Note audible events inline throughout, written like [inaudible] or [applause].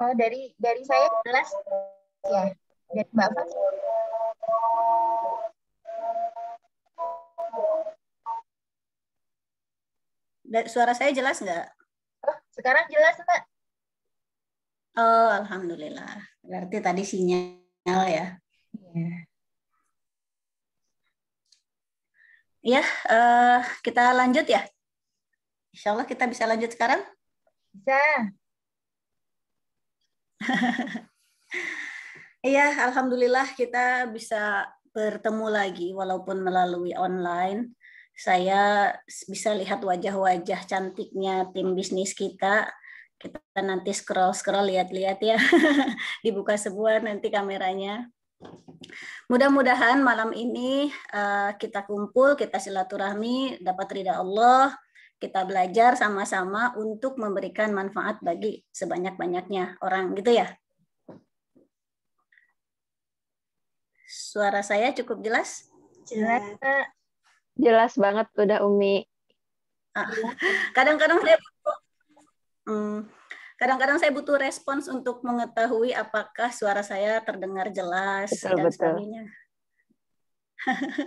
Oh, dari dari saya jelas ya. Dari Mbak Fat. Suara saya jelas nggak? Oh, sekarang jelas, Mbak. Oh, alhamdulillah. Berarti tadi sinyal ya. Yeah. Ya, uh, kita lanjut ya. Insya Allah kita bisa lanjut sekarang. Bisa. [laughs] Iya, alhamdulillah kita bisa bertemu lagi walaupun melalui online. Saya bisa lihat wajah-wajah cantiknya tim bisnis kita. Kita nanti scroll-scroll lihat-lihat ya. [laughs] Dibuka sebuah nanti kameranya. Mudah-mudahan malam ini eh, kita kumpul, kita silaturahmi, dapat ridha Allah, kita belajar sama-sama untuk memberikan manfaat bagi sebanyak-banyaknya orang gitu ya. Suara saya cukup jelas? Jelas. Jelas banget udah Umi. Ah, kadang-kadang saya butuh, hmm, kadang-kadang saya butuh respons untuk mengetahui apakah suara saya terdengar jelas betul, dan betul. [laughs]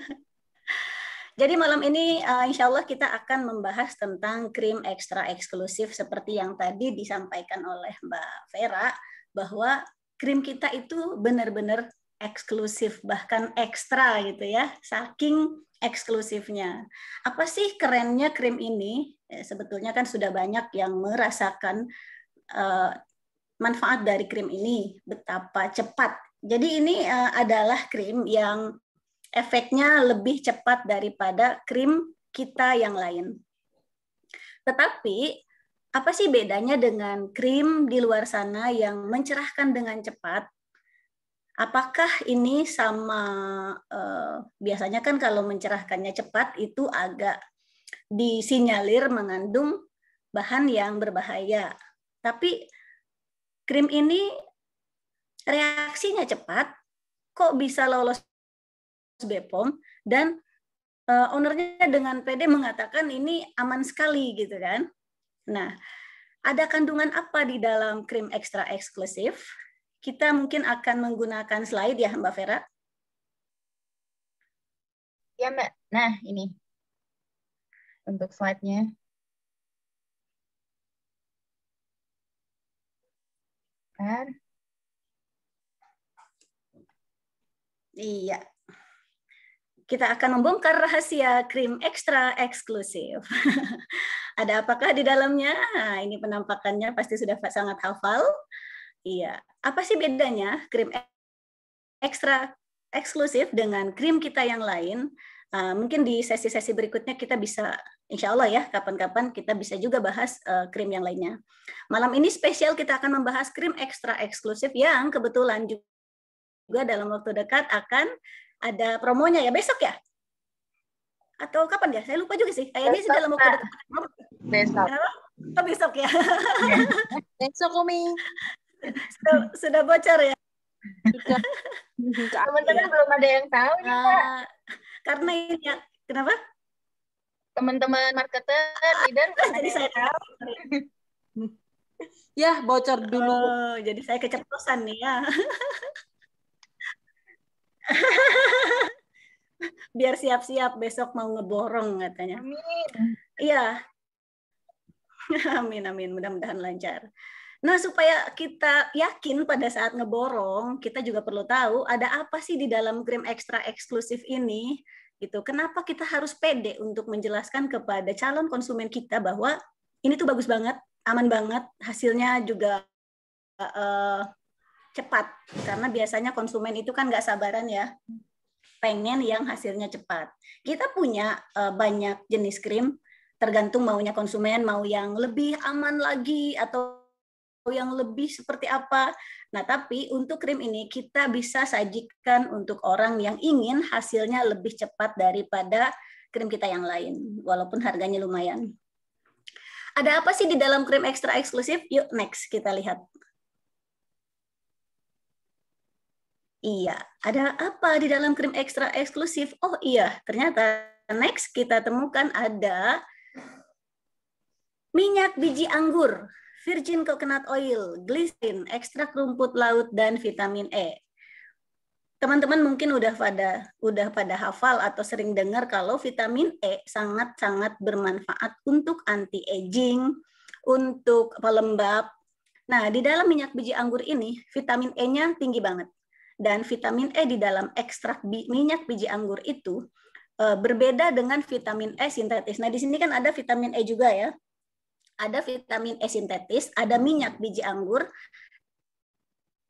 Jadi malam ini uh, insya Allah kita akan membahas tentang krim ekstra eksklusif seperti yang tadi disampaikan oleh Mbak Vera bahwa krim kita itu benar-benar eksklusif bahkan ekstra gitu ya saking eksklusifnya apa sih kerennya krim ini eh, sebetulnya kan sudah banyak yang merasakan uh, manfaat dari krim ini betapa cepat jadi ini uh, adalah krim yang efeknya lebih cepat daripada krim kita yang lain. Tetapi apa sih bedanya dengan krim di luar sana yang mencerahkan dengan cepat? Apakah ini sama eh, biasanya kan kalau mencerahkannya cepat itu agak disinyalir mengandung bahan yang berbahaya. Tapi krim ini reaksinya cepat, kok bisa lolos BPOM dan uh, ownernya dengan PD mengatakan ini aman sekali gitu kan. Nah, ada kandungan apa di dalam krim ekstra eksklusif? Kita mungkin akan menggunakan slide ya Mbak Vera. Ya Mbak, nah ini untuk slide-nya. Iya, kita akan membongkar rahasia krim ekstra eksklusif. [laughs] Ada apakah di dalamnya? Nah, ini penampakannya pasti sudah sangat hafal. Iya. Apa sih bedanya krim ekstra eksklusif dengan krim kita yang lain? Uh, mungkin di sesi-sesi berikutnya kita bisa, insya Allah ya, kapan-kapan kita bisa juga bahas uh, krim yang lainnya. Malam ini spesial kita akan membahas krim ekstra eksklusif yang kebetulan juga dalam waktu dekat akan ada promonya ya besok ya? Atau kapan ya? Saya lupa juga sih. Kayaknya sih dalam waktu dekat. Besok. Oh, besok ya. [laughs] besok Umi. Sudah, sudah bocor ya. [laughs] Teman-teman ya. belum ada yang tahu ya. uh, Karena ini ya, kenapa? Teman-teman marketer, ah, leader, jadi saya tahu. [laughs] ya, bocor dulu. Oh, jadi saya keceplosan nih ya. [laughs] biar siap-siap besok mau ngeborong katanya. Amin. Iya. [laughs] amin amin, mudah-mudahan lancar. Nah, supaya kita yakin pada saat ngeborong, kita juga perlu tahu ada apa sih di dalam krim ekstra eksklusif ini gitu. Kenapa kita harus pede untuk menjelaskan kepada calon konsumen kita bahwa ini tuh bagus banget, aman banget, hasilnya juga uh, cepat karena biasanya konsumen itu kan nggak sabaran ya pengen yang hasilnya cepat kita punya eh, banyak jenis krim tergantung maunya konsumen mau yang lebih aman lagi atau yang lebih seperti apa nah tapi untuk krim ini kita bisa sajikan untuk orang yang ingin hasilnya lebih cepat daripada krim kita yang lain walaupun harganya lumayan ada apa sih di dalam krim ekstra eksklusif yuk next kita lihat Iya, ada apa di dalam krim ekstra eksklusif? Oh iya, ternyata next kita temukan ada minyak biji anggur, virgin coconut oil, glisin, ekstrak rumput laut dan vitamin E. Teman-teman mungkin udah pada udah pada hafal atau sering dengar kalau vitamin E sangat-sangat bermanfaat untuk anti aging, untuk pelembab. Nah, di dalam minyak biji anggur ini vitamin E-nya tinggi banget dan vitamin E di dalam ekstrak minyak biji anggur itu eh, berbeda dengan vitamin E sintetis. Nah, di sini kan ada vitamin E juga ya. Ada vitamin E sintetis, ada minyak biji anggur.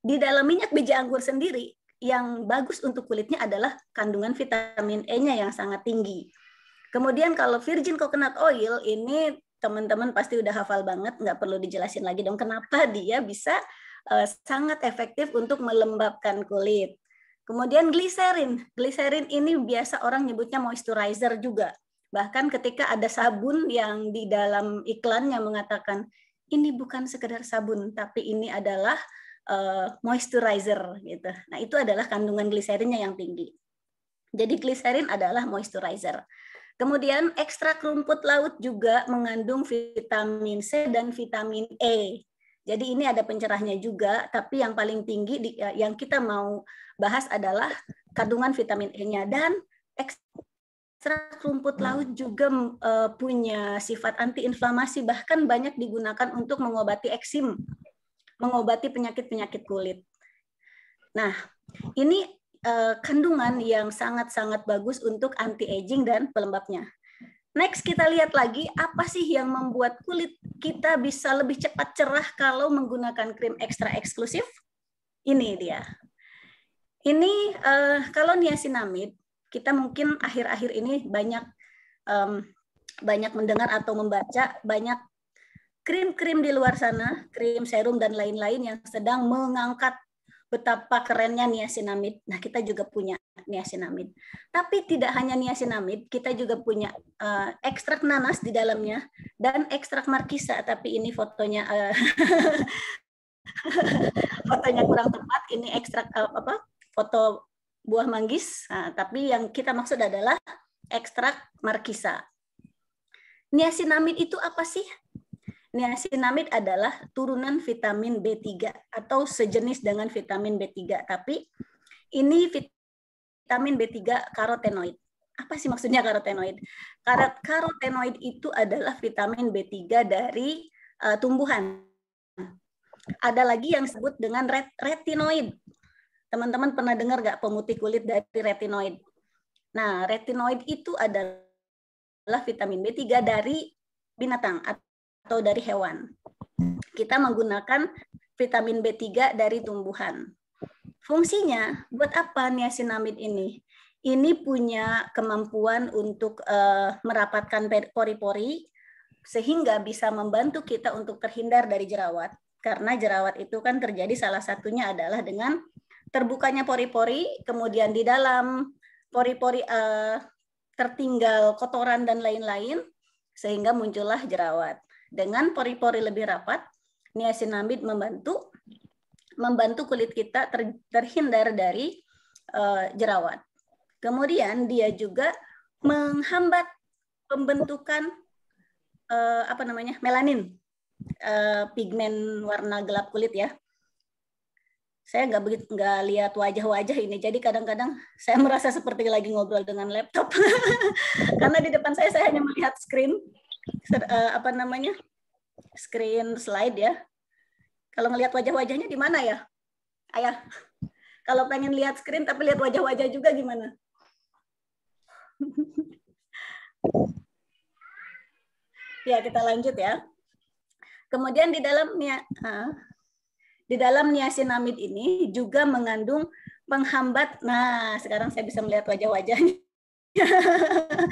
Di dalam minyak biji anggur sendiri yang bagus untuk kulitnya adalah kandungan vitamin E-nya yang sangat tinggi. Kemudian kalau virgin coconut oil ini teman-teman pasti udah hafal banget, nggak perlu dijelasin lagi dong kenapa dia bisa uh, sangat efektif untuk melembabkan kulit. Kemudian gliserin. Gliserin ini biasa orang nyebutnya moisturizer juga. Bahkan ketika ada sabun yang di dalam iklannya mengatakan ini bukan sekedar sabun, tapi ini adalah uh, moisturizer gitu. Nah, itu adalah kandungan gliserinnya yang tinggi. Jadi gliserin adalah moisturizer. Kemudian ekstrak rumput laut juga mengandung vitamin C dan vitamin E. Jadi ini ada pencerahnya juga, tapi yang paling tinggi di, eh, yang kita mau bahas adalah kandungan vitamin E-nya dan ekstrak rumput laut juga uh, punya sifat antiinflamasi bahkan banyak digunakan untuk mengobati eksim, mengobati penyakit-penyakit kulit. Nah, ini uh, kandungan yang sangat-sangat bagus untuk anti aging dan pelembabnya. Next kita lihat lagi apa sih yang membuat kulit kita bisa lebih cepat cerah kalau menggunakan krim ekstra eksklusif? Ini dia. Ini uh, kalau niasinamid kita mungkin akhir-akhir ini banyak um, banyak mendengar atau membaca banyak krim-krim di luar sana, krim serum dan lain-lain yang sedang mengangkat betapa kerennya niacinamid. Nah, kita juga punya niacinamid. Tapi tidak hanya niacinamid, kita juga punya uh, ekstrak nanas di dalamnya dan ekstrak markisa. Tapi ini fotonya uh, [laughs] fotonya kurang tepat. Ini ekstrak uh, apa? Foto buah manggis. Nah, tapi yang kita maksud adalah ekstrak markisa. Niacinamid itu apa sih? Niacinamid adalah turunan vitamin B3 atau sejenis dengan vitamin B3, tapi ini vitamin B3 karotenoid. Apa sih maksudnya karotenoid? Karat karotenoid itu adalah vitamin B3 dari uh, tumbuhan. Ada lagi yang disebut dengan ret retinoid. Teman-teman pernah dengar nggak pemutih kulit dari retinoid? Nah, retinoid itu adalah vitamin B3 dari binatang atau dari hewan. Kita menggunakan vitamin B3 dari tumbuhan. Fungsinya buat apa niacinamid ini? Ini punya kemampuan untuk uh, merapatkan pori-pori sehingga bisa membantu kita untuk terhindar dari jerawat. Karena jerawat itu kan terjadi salah satunya adalah dengan terbukanya pori-pori, kemudian di dalam pori-pori uh, tertinggal kotoran dan lain-lain sehingga muncullah jerawat. Dengan pori-pori lebih rapat, niacinamid membantu membantu kulit kita ter, terhindar dari uh, jerawat. Kemudian dia juga menghambat pembentukan uh, apa namanya melanin uh, pigmen warna gelap kulit ya. Saya nggak begitu nggak lihat wajah-wajah ini, jadi kadang-kadang saya merasa seperti lagi ngobrol dengan laptop [laughs] karena di depan saya saya hanya melihat screen uh, apa namanya screen slide ya. Kalau ngelihat wajah-wajahnya di mana ya, ayah? [laughs] Kalau pengen lihat screen tapi lihat wajah-wajah juga gimana? [laughs] ya kita lanjut ya. Kemudian di dalam uh, ah, di dalam niacinamid ini juga mengandung penghambat. Nah, sekarang saya bisa melihat wajah-wajahnya. Eh,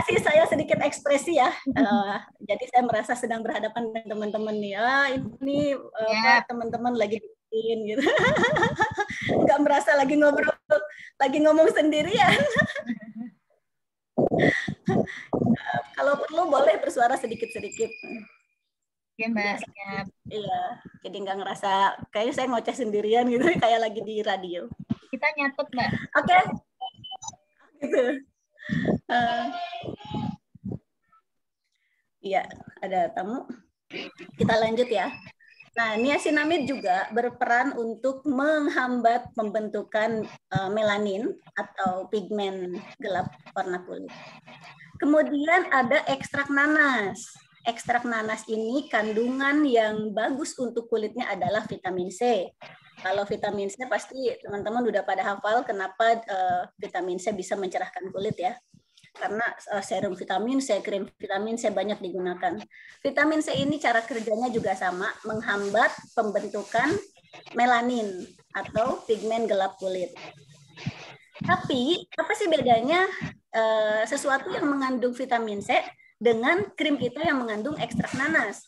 kasih saya sedikit ekspresi ya. Uh, jadi saya merasa sedang berhadapan dengan teman-teman nih. Ah, ini uh, eh, yeah. teman-teman lagi bikin gitu. [laughs] Nggak merasa lagi ngobrol, lagi ngomong sendirian. uh, [laughs] kalau perlu boleh bersuara sedikit-sedikit. Iya mbak. Iya, jadi nggak ngerasa kayaknya saya ngoceh sendirian gitu, [laughs] kayak lagi di radio. Kita nyatet mbak. Oke. Okay gitu uh, ada tamu kita lanjut ya Nah, niacinamid juga berperan untuk menghambat pembentukan uh, melanin atau pigmen gelap warna kulit. Kemudian ada ekstrak nanas. Ekstrak nanas ini kandungan yang bagus untuk kulitnya adalah vitamin C. Kalau vitamin C pasti teman-teman udah pada hafal kenapa uh, vitamin C bisa mencerahkan kulit ya. Karena uh, serum vitamin C, krim vitamin C banyak digunakan. Vitamin C ini cara kerjanya juga sama, menghambat pembentukan melanin atau pigmen gelap kulit. Tapi apa sih bedanya uh, sesuatu yang mengandung vitamin C dengan krim kita yang mengandung ekstrak nanas?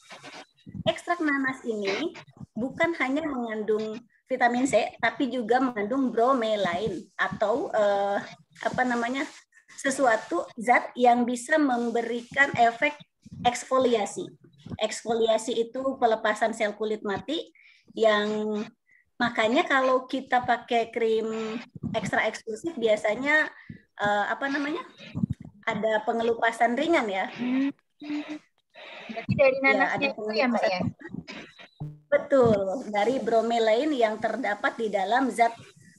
ekstrak nanas ini bukan hanya mengandung vitamin C, tapi juga mengandung bromelain atau eh, apa namanya sesuatu zat yang bisa memberikan efek eksfoliasi. Eksfoliasi itu pelepasan sel kulit mati yang makanya kalau kita pakai krim ekstra eksklusif biasanya eh, apa namanya ada pengelupasan ringan ya. Berarti hmm. dari ya, nanasnya ya, itu ya mbak ya? Betul, dari bromelain yang terdapat di dalam zat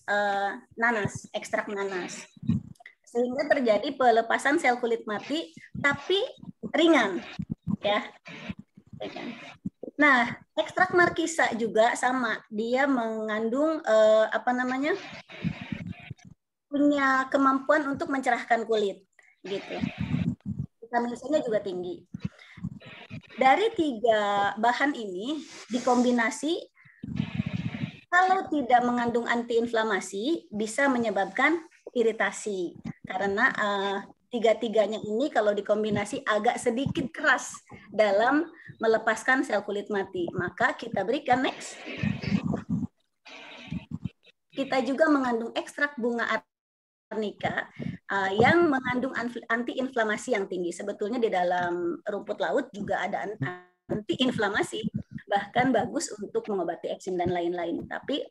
uh, nanas, ekstrak nanas. Sehingga terjadi pelepasan sel kulit mati tapi ringan, ya. Nah, ekstrak markisa juga sama, dia mengandung uh, apa namanya? punya kemampuan untuk mencerahkan kulit gitu. Vitamin C-nya juga tinggi dari tiga bahan ini dikombinasi kalau tidak mengandung antiinflamasi bisa menyebabkan iritasi karena uh, tiga-tiganya ini kalau dikombinasi agak sedikit keras dalam melepaskan sel kulit mati. Maka kita berikan next. Kita juga mengandung ekstrak bunga Arnica uh, eh, yang mengandung antiinflamasi yang tinggi. Sebetulnya di dalam rumput laut juga ada antiinflamasi, bahkan bagus untuk mengobati eksim dan lain-lain. Tapi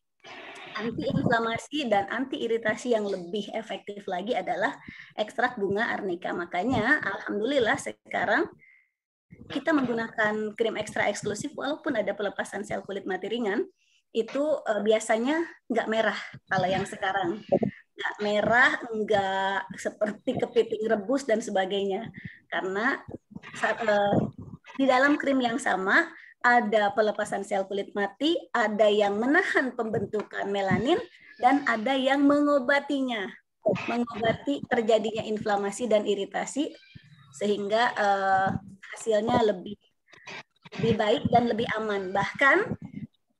antiinflamasi dan antiiritasi yang lebih efektif lagi adalah ekstrak bunga arnika. Makanya alhamdulillah sekarang kita menggunakan krim ekstra eksklusif walaupun ada pelepasan sel kulit mati ringan itu eh, biasanya nggak merah kalau yang sekarang enggak merah, enggak seperti kepiting rebus dan sebagainya. Karena saat, uh, eh, di dalam krim yang sama ada pelepasan sel kulit mati, ada yang menahan pembentukan melanin dan ada yang mengobatinya. Mengobati terjadinya inflamasi dan iritasi sehingga uh, hasilnya lebih lebih baik dan lebih aman. Bahkan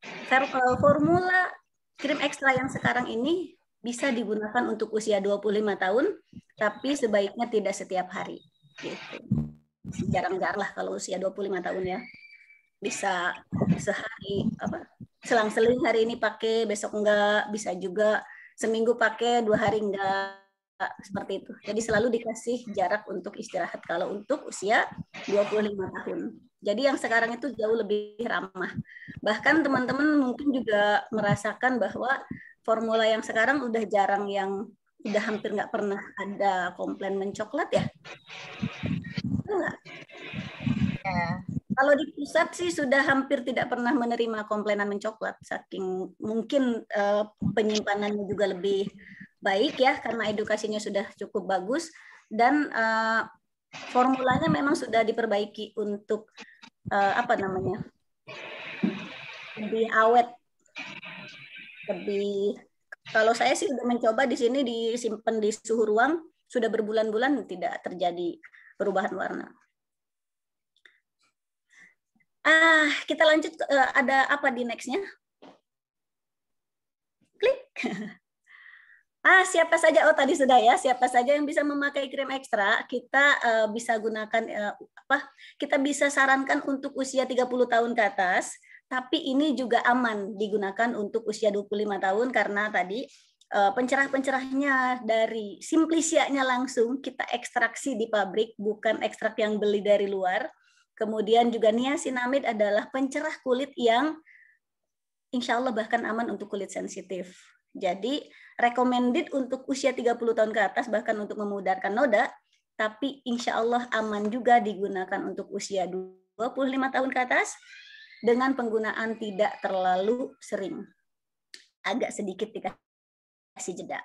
eh, formula krim ekstra yang sekarang ini bisa digunakan untuk usia 25 tahun, tapi sebaiknya tidak setiap hari. jarang gitu. Jarang-jarang lah kalau usia 25 tahun ya. Bisa sehari, apa selang-seling hari ini pakai, besok enggak, bisa juga seminggu pakai, dua hari enggak, seperti itu. Jadi selalu dikasih jarak untuk istirahat kalau untuk usia 25 tahun. Jadi yang sekarang itu jauh lebih ramah. Bahkan teman-teman mungkin juga merasakan bahwa formula yang sekarang udah jarang yang udah hampir nggak pernah ada komplain mencoklat ya. ya. Kalau di pusat sih sudah hampir tidak pernah menerima komplainan mencoklat, saking mungkin uh, penyimpanannya juga lebih baik ya karena edukasinya sudah cukup bagus dan uh, formulanya memang sudah diperbaiki untuk uh, apa namanya lebih awet lebih kalau saya sih sudah mencoba di sini disimpan di suhu ruang sudah berbulan-bulan tidak terjadi perubahan warna. Ah, kita lanjut eh, ada apa di nextnya? Klik. [laughs] Ah, siapa saja? Oh, tadi sudah ya. Siapa saja yang bisa memakai krim ekstra, kita uh, bisa gunakan uh, apa? Kita bisa sarankan untuk usia 30 tahun ke atas tapi ini juga aman digunakan untuk usia 25 tahun karena tadi eh, pencerah-pencerahnya dari simplisianya langsung kita ekstraksi di pabrik bukan ekstrak yang beli dari luar. Kemudian juga niacinamid adalah pencerah kulit yang insya Allah bahkan aman untuk kulit sensitif. Jadi recommended untuk usia 30 tahun ke atas bahkan untuk memudarkan noda, tapi insya Allah aman juga digunakan untuk usia 25 tahun ke atas dengan penggunaan tidak terlalu sering. Agak sedikit dikasih jeda.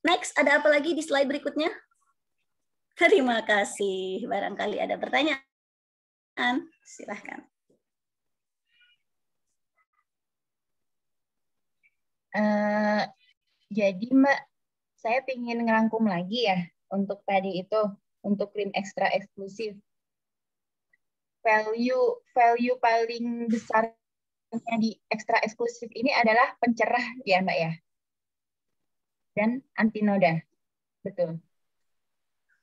Next, ada apa lagi di slide berikutnya? Terima kasih. Barangkali ada pertanyaan. Silahkan. Uh, jadi Mbak, saya ingin ngerangkum lagi ya untuk tadi itu, untuk krim ekstra eksklusif value value paling besar di ekstra eksklusif ini adalah pencerah ya Mbak ya. Dan antinoda. Betul.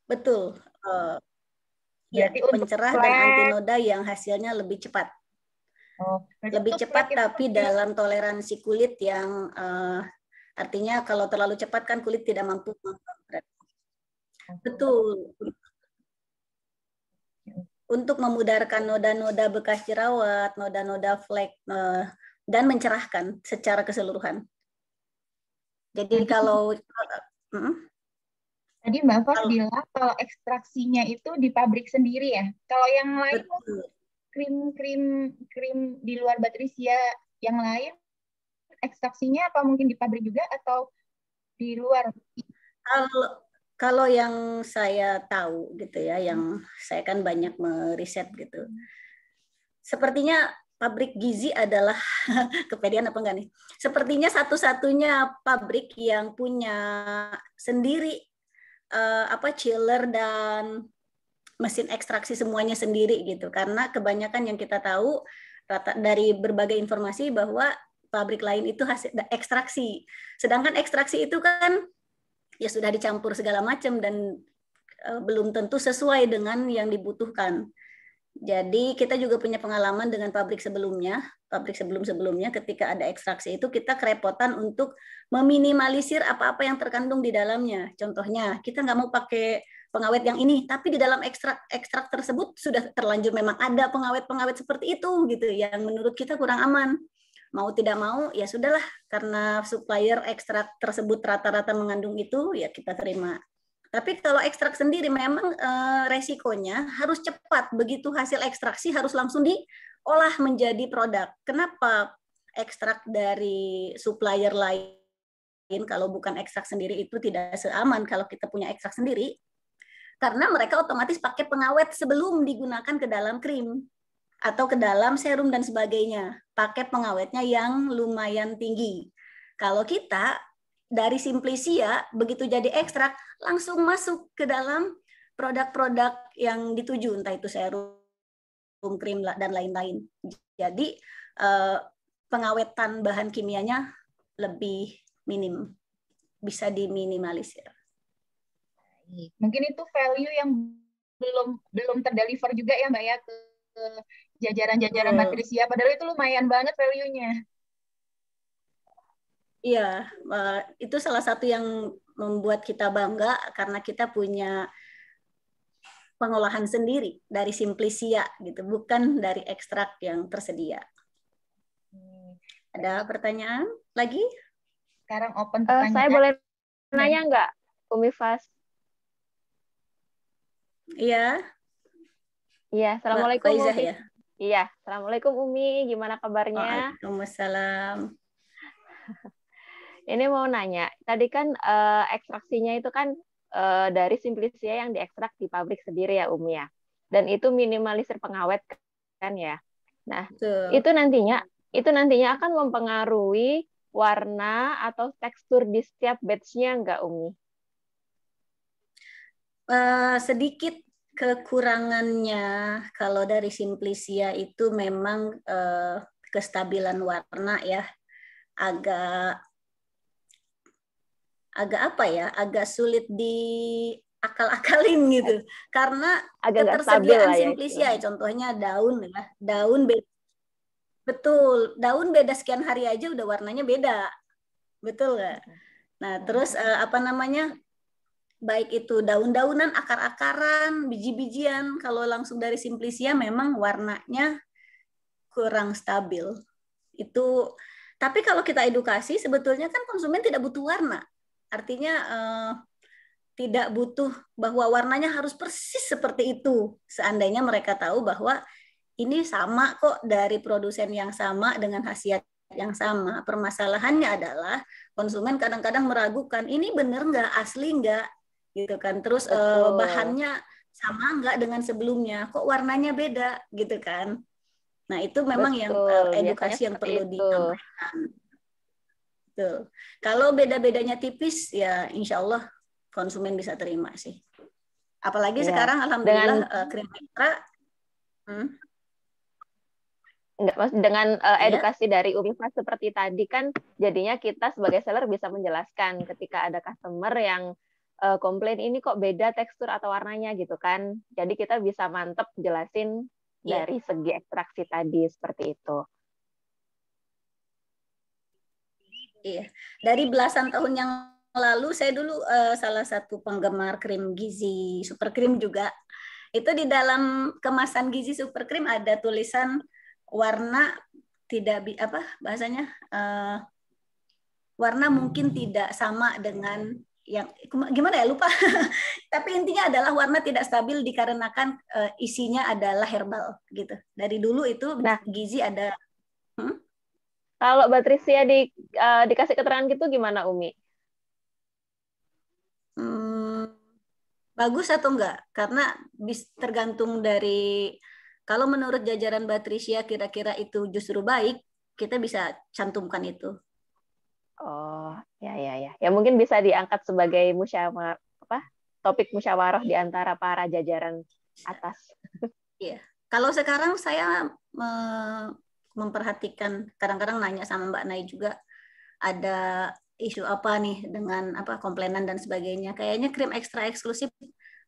Betul. Uh, ya, pencerah flat. dan antinoda yang hasilnya lebih cepat. Oh, lebih cepat tapi itu. dalam toleransi kulit yang uh, artinya kalau terlalu cepat kan kulit tidak mampu. Betul untuk memudarkan noda-noda bekas jerawat, noda-noda flek, eh, dan mencerahkan secara keseluruhan. Jadi kalau eh, tadi Mbak Fos bilang kalau ekstraksinya itu di pabrik sendiri ya. Kalau yang lain krim-krim krim di luar Batrisia yang lain ekstraksinya apa mungkin di pabrik juga atau di luar? Kalau kalau yang saya tahu gitu ya, yang hmm. saya kan banyak meriset gitu. Hmm. Sepertinya pabrik gizi adalah [laughs] kepedean apa enggak nih? Sepertinya satu-satunya pabrik yang punya sendiri uh, apa chiller dan mesin ekstraksi semuanya sendiri gitu. Karena kebanyakan yang kita tahu rata dari berbagai informasi bahwa pabrik lain itu hasil ekstraksi. Sedangkan ekstraksi itu kan ya sudah dicampur segala macam dan e, belum tentu sesuai dengan yang dibutuhkan. Jadi kita juga punya pengalaman dengan pabrik sebelumnya, pabrik sebelum-sebelumnya ketika ada ekstraksi itu kita kerepotan untuk meminimalisir apa-apa yang terkandung di dalamnya. Contohnya kita nggak mau pakai pengawet yang ini, tapi di dalam ekstrak ekstrak tersebut sudah terlanjur memang ada pengawet-pengawet seperti itu gitu yang menurut kita kurang aman mau tidak mau ya sudahlah karena supplier ekstrak tersebut rata-rata mengandung itu ya kita terima. Tapi kalau ekstrak sendiri memang eh, resikonya harus cepat. Begitu hasil ekstraksi harus langsung diolah menjadi produk. Kenapa ekstrak dari supplier lain kalau bukan ekstrak sendiri itu tidak seaman kalau kita punya ekstrak sendiri? Karena mereka otomatis pakai pengawet sebelum digunakan ke dalam krim atau ke dalam serum dan sebagainya. Pakai pengawetnya yang lumayan tinggi. Kalau kita dari simplisia ya, begitu jadi ekstrak langsung masuk ke dalam produk-produk yang dituju entah itu serum, krim dan lain-lain. Jadi eh, pengawetan bahan kimianya lebih minim, bisa diminimalisir. Mungkin itu value yang belum belum terdeliver juga ya Mbak ya ke jajaran-jajaran yeah. matrisia padahal itu lumayan banget value-nya. Iya, yeah, itu salah satu yang membuat kita bangga karena kita punya pengolahan sendiri dari simplisia gitu, bukan dari ekstrak yang tersedia. Ada pertanyaan lagi? Sekarang open eh, pertanyaan. saya boleh nanya iya. nggak, Umi Fas? Iya. Iya, assalamualaikum. Faizah, ya. Iya, Assalamualaikum Umi, gimana kabarnya? Waalaikumsalam. [laughs] Ini mau nanya, tadi kan uh, ekstraksinya itu kan uh, dari simplisia yang diekstrak di pabrik sendiri ya Umi ya, dan itu minimalisir pengawet kan ya. Nah, Betul. itu nantinya itu nantinya akan mempengaruhi warna atau tekstur di setiap batchnya nggak Umi? Uh, sedikit Kekurangannya kalau dari simplisia itu memang eh, kestabilan warna ya agak agak apa ya agak sulit di akal-akalin [laughs] gitu karena agak ketersediaan ya, simplisia ya, contohnya daun ya daun beda betul daun beda sekian hari aja udah warnanya beda betul nggak nah terus eh, apa namanya baik itu daun-daunan, akar-akaran, biji-bijian. Kalau langsung dari simplisia memang warnanya kurang stabil. Itu tapi kalau kita edukasi sebetulnya kan konsumen tidak butuh warna. Artinya eh, tidak butuh bahwa warnanya harus persis seperti itu. Seandainya mereka tahu bahwa ini sama kok dari produsen yang sama dengan khasiat yang sama. Permasalahannya adalah konsumen kadang-kadang meragukan ini benar nggak asli nggak gitu kan terus uh, bahannya sama enggak dengan sebelumnya kok warnanya beda gitu kan nah itu memang eh, Betul. yang uh, edukasi yang perlu itu. kalau beda-bedanya tipis ya insya Allah konsumen bisa terima sih apalagi ya. sekarang alhamdulillah eh, hmm? dengan, uh, krim mitra hmm? Enggak, dengan uh, edukasi ya. dari Unifas seperti tadi kan jadinya kita sebagai seller bisa menjelaskan ketika ada customer yang Eh, komplain ini kok beda tekstur atau warnanya gitu kan. Jadi kita bisa mantep jelasin yeah. dari segi ekstraksi tadi seperti itu. Iya, dari belasan tahun yang lalu saya dulu uh, salah satu penggemar krim gizi, super krim juga. Itu di dalam kemasan gizi super krim ada tulisan warna tidak bi apa bahasanya uh, warna mungkin tidak sama dengan yang gimana ya lupa [laughs] tapi intinya adalah warna tidak stabil dikarenakan uh, isinya adalah herbal gitu dari dulu itu nah. gizi ada hmm? kalau Batrisia di uh, dikasih keterangan gitu gimana Umi hmm, bagus atau enggak karena bis, tergantung dari kalau menurut jajaran Batrisia kira-kira itu justru baik kita bisa cantumkan itu Oh, ya ya ya. Ya mungkin bisa diangkat sebagai musyawarah apa? Topik musyawarah di antara para jajaran atas. Iya. Kalau sekarang saya memperhatikan kadang-kadang nanya sama Mbak Nai juga ada isu apa nih dengan apa komplainan dan sebagainya. Kayaknya krim ekstra eksklusif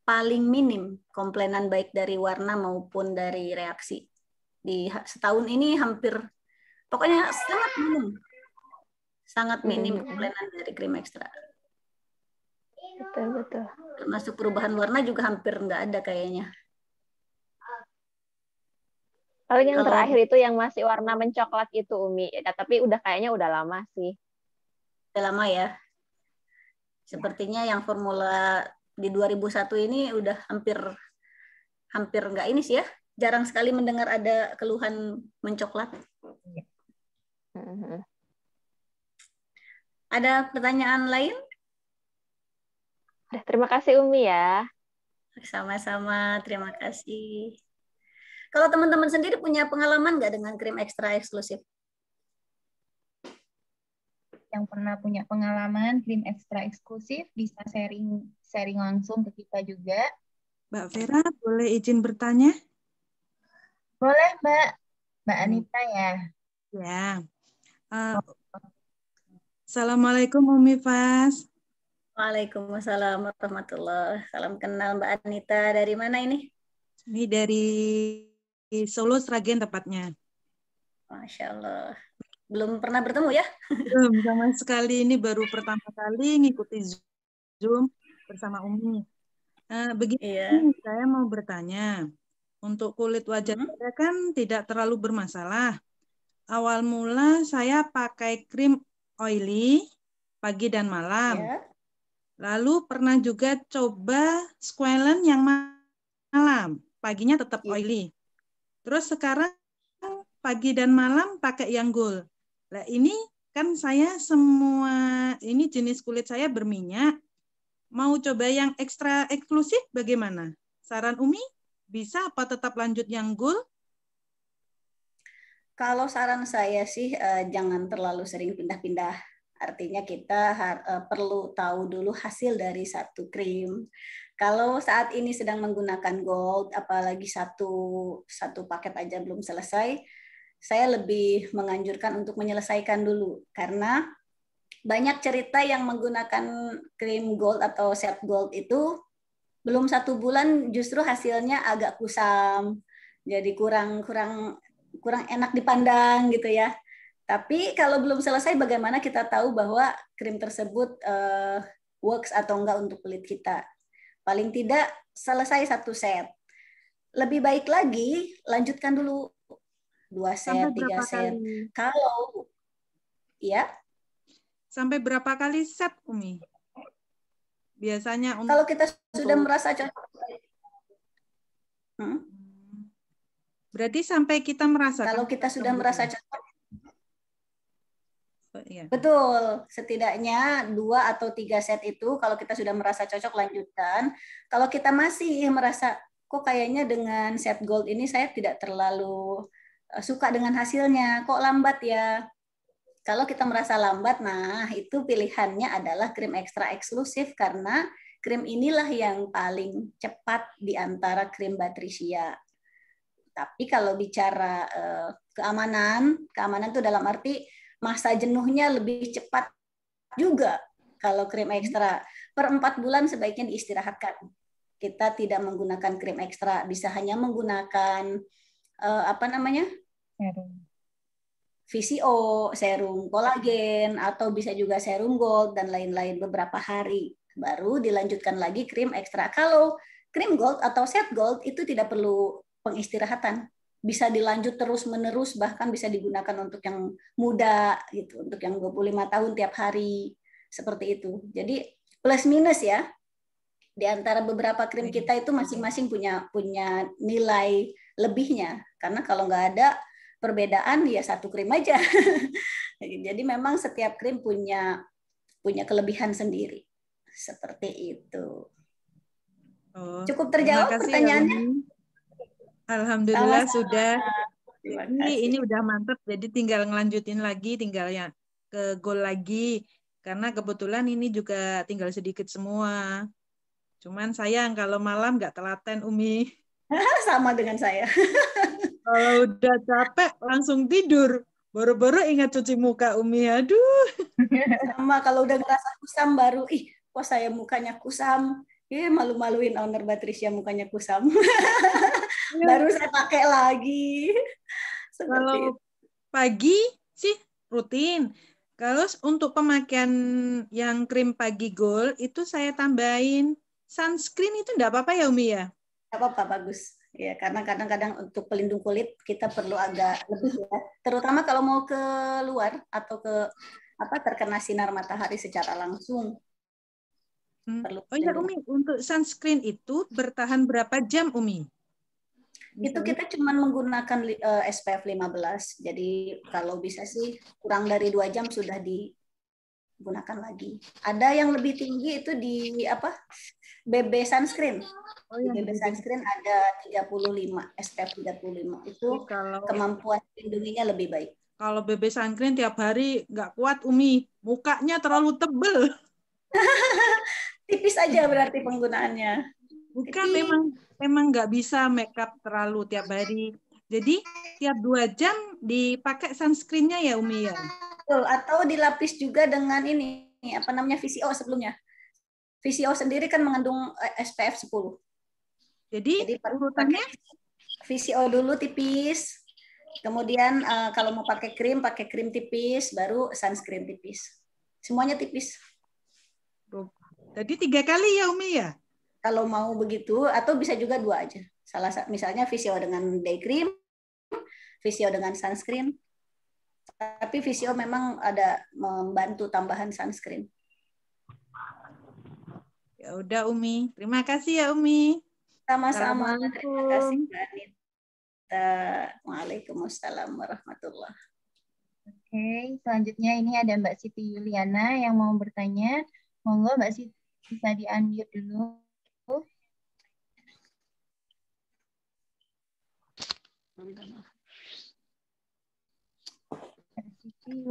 paling minim komplainan baik dari warna maupun dari reaksi. Di setahun ini hampir pokoknya sangat minim sangat minim komplainan dari krim ekstra betul betul termasuk perubahan warna juga hampir nggak ada kayaknya paling yang Kalau... terakhir itu yang masih warna mencoklat itu Umi ya, tapi udah kayaknya udah lama sih udah lama ya sepertinya yang formula di 2001 ini udah hampir hampir nggak ini sih ya jarang sekali mendengar ada keluhan mencoklat. Mm -hmm. Ada pertanyaan lain? Terima kasih Umi ya. Sama-sama, terima kasih. Kalau teman-teman sendiri punya pengalaman nggak dengan krim ekstra eksklusif? Yang pernah punya pengalaman krim ekstra eksklusif bisa sharing sharing langsung ke kita juga. Mbak Vera, boleh izin bertanya? Boleh Mbak, Mbak Anita ya. Ya. Uh, Assalamualaikum Umi Fas. Waalaikumsalam warahmatullahi Salam kenal Mbak Anita. Dari mana ini? Ini dari Solo Sragen tepatnya. Masya Allah. Belum pernah bertemu ya? Belum sama sekali. Ini baru pertama kali ngikuti Zoom bersama Umi. Uh, begini, iya. saya mau bertanya. Untuk kulit wajah hmm? saya kan tidak terlalu bermasalah. Awal mula saya pakai krim oily pagi dan malam. Yeah. Lalu pernah juga coba squalene yang malam, paginya tetap yeah. oily. Terus sekarang pagi dan malam pakai yang gold. Nah, ini kan saya semua ini jenis kulit saya berminyak. Mau coba yang ekstra eksklusif bagaimana? Saran Umi, bisa apa tetap lanjut yang gold kalau saran saya sih eh, jangan terlalu sering pindah-pindah. Artinya kita eh, perlu tahu dulu hasil dari satu krim. Kalau saat ini sedang menggunakan gold, apalagi satu satu paket aja belum selesai, saya lebih menganjurkan untuk menyelesaikan dulu karena banyak cerita yang menggunakan krim gold atau set gold itu belum satu bulan justru hasilnya agak kusam jadi kurang kurang kurang enak dipandang gitu ya. Tapi kalau belum selesai bagaimana kita tahu bahwa krim tersebut uh, works atau enggak untuk kulit kita. Paling tidak selesai satu set. Lebih baik lagi lanjutkan dulu dua set, tiga set. Kali? Kalau ya Sampai berapa kali set, Umi? Biasanya untuk Kalau kita sudah merasa cocok. Hmm? Berarti sampai kita merasa kalau kita sudah merasa cocok. Oh, iya. Betul, setidaknya dua atau tiga set itu kalau kita sudah merasa cocok lanjutan. Kalau kita masih merasa kok kayaknya dengan set gold ini saya tidak terlalu eh, suka dengan hasilnya, kok lambat ya. Kalau kita merasa lambat, nah itu pilihannya adalah krim ekstra eksklusif karena krim inilah yang paling cepat di antara krim batrisia tapi kalau bicara uh, keamanan, keamanan itu dalam arti masa jenuhnya lebih cepat juga kalau krim hmm. ekstra. Per empat bulan sebaiknya diistirahatkan. Kita tidak menggunakan krim ekstra, bisa hanya menggunakan uh, apa namanya? Serum. VCO, serum kolagen atau bisa juga serum gold dan lain-lain beberapa hari. Baru dilanjutkan lagi krim ekstra. Kalau krim gold atau set gold itu tidak perlu pengistirahatan bisa dilanjut terus menerus bahkan bisa digunakan untuk yang muda gitu untuk yang 25 tahun tiap hari seperti itu jadi plus minus ya di antara beberapa krim iya. kita itu masing-masing punya punya nilai lebihnya karena kalau nggak ada perbedaan ya satu krim aja [laughs] jadi memang setiap krim punya punya kelebihan sendiri seperti itu oh, cukup terjawab pertanyaannya ya, Alhamdulillah sama sudah. Ini ini udah mantep Jadi tinggal ngelanjutin lagi, tinggal yang ke goal lagi. Karena kebetulan ini juga tinggal sedikit semua. Cuman sayang kalau malam nggak telaten Umi. [laughs] Sama dengan saya. [laughs] kalau udah capek langsung tidur. Baru-baru ingat cuci muka Umi. Aduh. [laughs] Sama kalau udah ngerasa kusam baru ih kok saya mukanya kusam ya malu-maluin owner Patricia mukanya kusam. Iya. Baru saya pakai lagi. Kalau pagi sih rutin. Kalau untuk pemakaian yang krim pagi gold itu saya tambahin sunscreen itu enggak apa-apa ya Umi ya? Enggak apa-apa, bagus. Ya, karena kadang-kadang untuk pelindung kulit kita perlu agak lebih ya. Terutama kalau mau keluar atau ke apa terkena sinar matahari secara langsung Hmm. Perlu oh iya Umi, untuk sunscreen itu bertahan berapa jam Umi? Itu kita cuman menggunakan uh, SPF 15. Jadi kalau bisa sih kurang dari dua jam sudah digunakan lagi. Ada yang lebih tinggi itu di apa? BB sunscreen. Oh, iya. BB sunscreen ada 35, SPF 35. Itu oh, kalau kemampuan lindunginya lebih baik. Kalau BB sunscreen tiap hari nggak kuat Umi, mukanya terlalu tebel. [laughs] tipis aja berarti penggunaannya. Bukan Jadi, memang memang nggak bisa makeup terlalu tiap hari. Jadi tiap dua jam dipakai sunscreennya ya Umi ya. Atau dilapis juga dengan ini apa namanya VCO sebelumnya. VCO sendiri kan mengandung eh, SPF 10. Jadi, Jadi urutannya VCO dulu tipis, kemudian uh, kalau mau pakai krim pakai krim tipis, baru sunscreen tipis. Semuanya tipis. Jadi tiga kali ya Umi ya? Kalau mau begitu, atau bisa juga dua aja. Salah misalnya visio dengan day cream, visio dengan sunscreen. Tapi visio memang ada membantu tambahan sunscreen. Ya udah Umi, terima kasih ya Umi. Sama-sama. Terima kasih Mbak Anita. Waalaikumsalam warahmatullah. Oke, selanjutnya ini ada Mbak Siti Yuliana yang mau bertanya. Monggo Mbak Siti bisa di unmute dulu.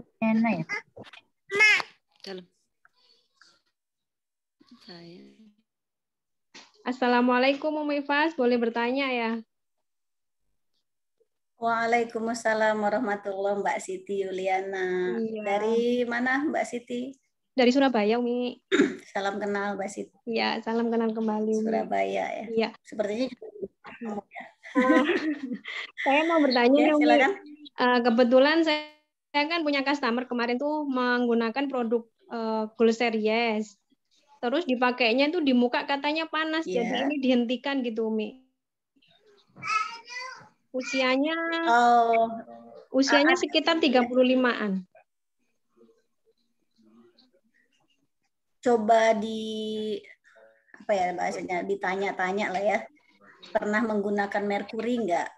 ya? Ma. Dalam. Assalamualaikum Om Fas, boleh bertanya ya? Waalaikumsalam warahmatullahi wabarakatuh Mbak Siti Yuliana. Iya. Dari mana Mbak Siti? dari Surabaya, Umi. [clears throat] Salam kenal, Mbak Siti. Iya, salam kenal kembali. Umi. Surabaya ya. Iya. Sepertinya juga hmm. ya. oh. [laughs] saya mau bertanya ya, Umi. Uh, kebetulan saya, saya kan punya customer kemarin tuh menggunakan produk uh, eh, Gold Series. Terus dipakainya tuh di muka katanya panas, yeah. jadi ini dihentikan gitu, Umi. Usianya Oh. Usianya sekitar 35-an. coba di apa ya bahasanya ditanya-tanya lah ya pernah menggunakan merkuri nggak?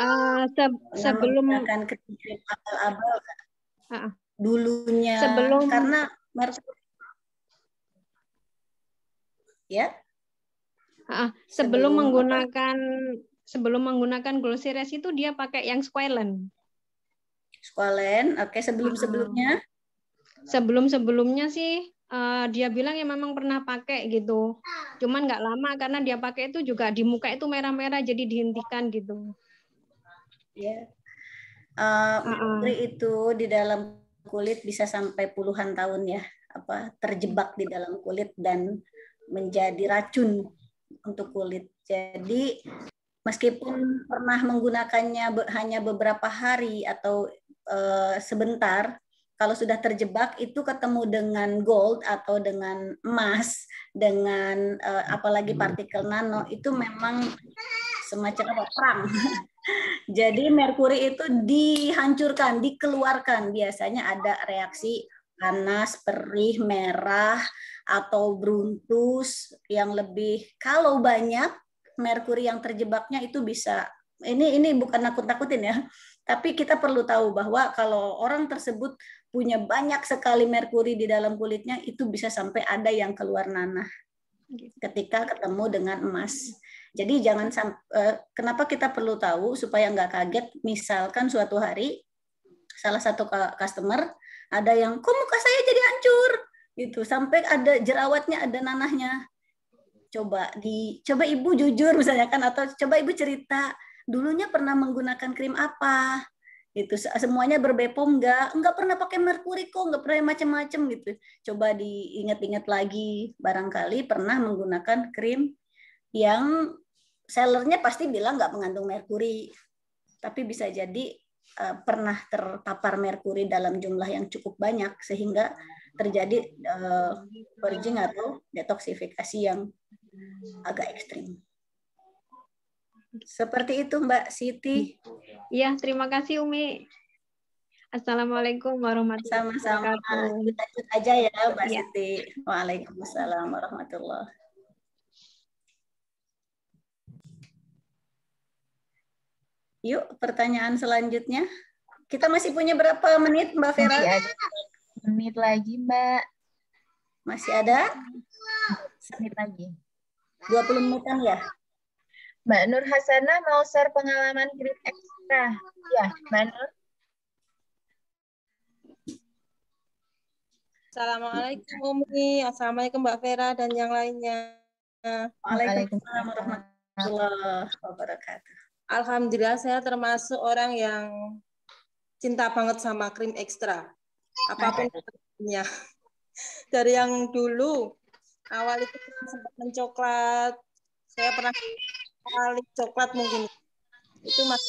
Uh, se sebelum menggunakan ketika abal-abal uh, dulunya sebelum karena merkuri ya uh, sebelum, sebelum menggunakan apa? sebelum menggunakan glosires itu dia pakai yang squalene squalene oke okay, sebelum sebelumnya uh, sebelum sebelumnya sih uh, dia bilang ya memang pernah pakai gitu. Ah. Cuman nggak lama karena dia pakai itu juga di muka itu merah-merah jadi dihentikan gitu. Ya. Yeah. Uh, uh -uh. itu di dalam kulit bisa sampai puluhan tahun ya apa terjebak di dalam kulit dan menjadi racun untuk kulit. Jadi meskipun pernah menggunakannya hanya beberapa hari atau e, sebentar, kalau sudah terjebak itu ketemu dengan gold atau dengan emas dengan uh, apalagi hmm. partikel nano itu memang semacam apa perang [laughs] jadi merkuri itu dihancurkan dikeluarkan biasanya ada reaksi panas perih merah atau beruntus yang lebih kalau banyak merkuri yang terjebaknya itu bisa ini ini bukan nakut-nakutin ya tapi kita perlu tahu bahwa kalau orang tersebut punya banyak sekali merkuri di dalam kulitnya itu bisa sampai ada yang keluar nanah gitu. ketika ketemu dengan emas. Jadi jangan eh, kenapa kita perlu tahu supaya nggak kaget. Misalkan suatu hari salah satu customer ada yang kok muka saya jadi hancur gitu sampai ada jerawatnya ada nanahnya. Coba di coba ibu jujur misalnya kan atau coba ibu cerita dulunya pernah menggunakan krim apa itu semuanya berbepom nggak nggak pernah pakai merkuri kok nggak pernah macam-macam gitu coba diingat-ingat lagi barangkali pernah menggunakan krim yang sellernya pasti bilang nggak mengandung merkuri tapi bisa jadi eh, pernah terpapar merkuri dalam jumlah yang cukup banyak sehingga terjadi uh, purging atau detoksifikasi yang agak ekstrim. Seperti itu Mbak Siti. Iya, terima kasih Umi. Assalamualaikum warahmatullahi wabarakatuh. Sama-sama. Lanjut aja ya Mbak ya. Siti. Waalaikumsalam warahmatullahi Yuk, pertanyaan selanjutnya. Kita masih punya berapa menit, Mbak Vera? Menit lagi, Mbak. Masih ada? Menit lagi. 20 menitan ya? Mbak Nur Hasanah mau share pengalaman krim ekstra. Ya, Mbak Nur. Assalamualaikum Umi, Assalamualaikum Mbak Vera dan yang lainnya. Waalaikumsalam warahmatullahi wabarakatuh. Alhamdulillah saya termasuk orang yang cinta banget sama krim ekstra. Apapun krimnya. [laughs] Dari yang dulu, awal itu sempat mencoklat, saya pernah paling coklat mungkin itu mas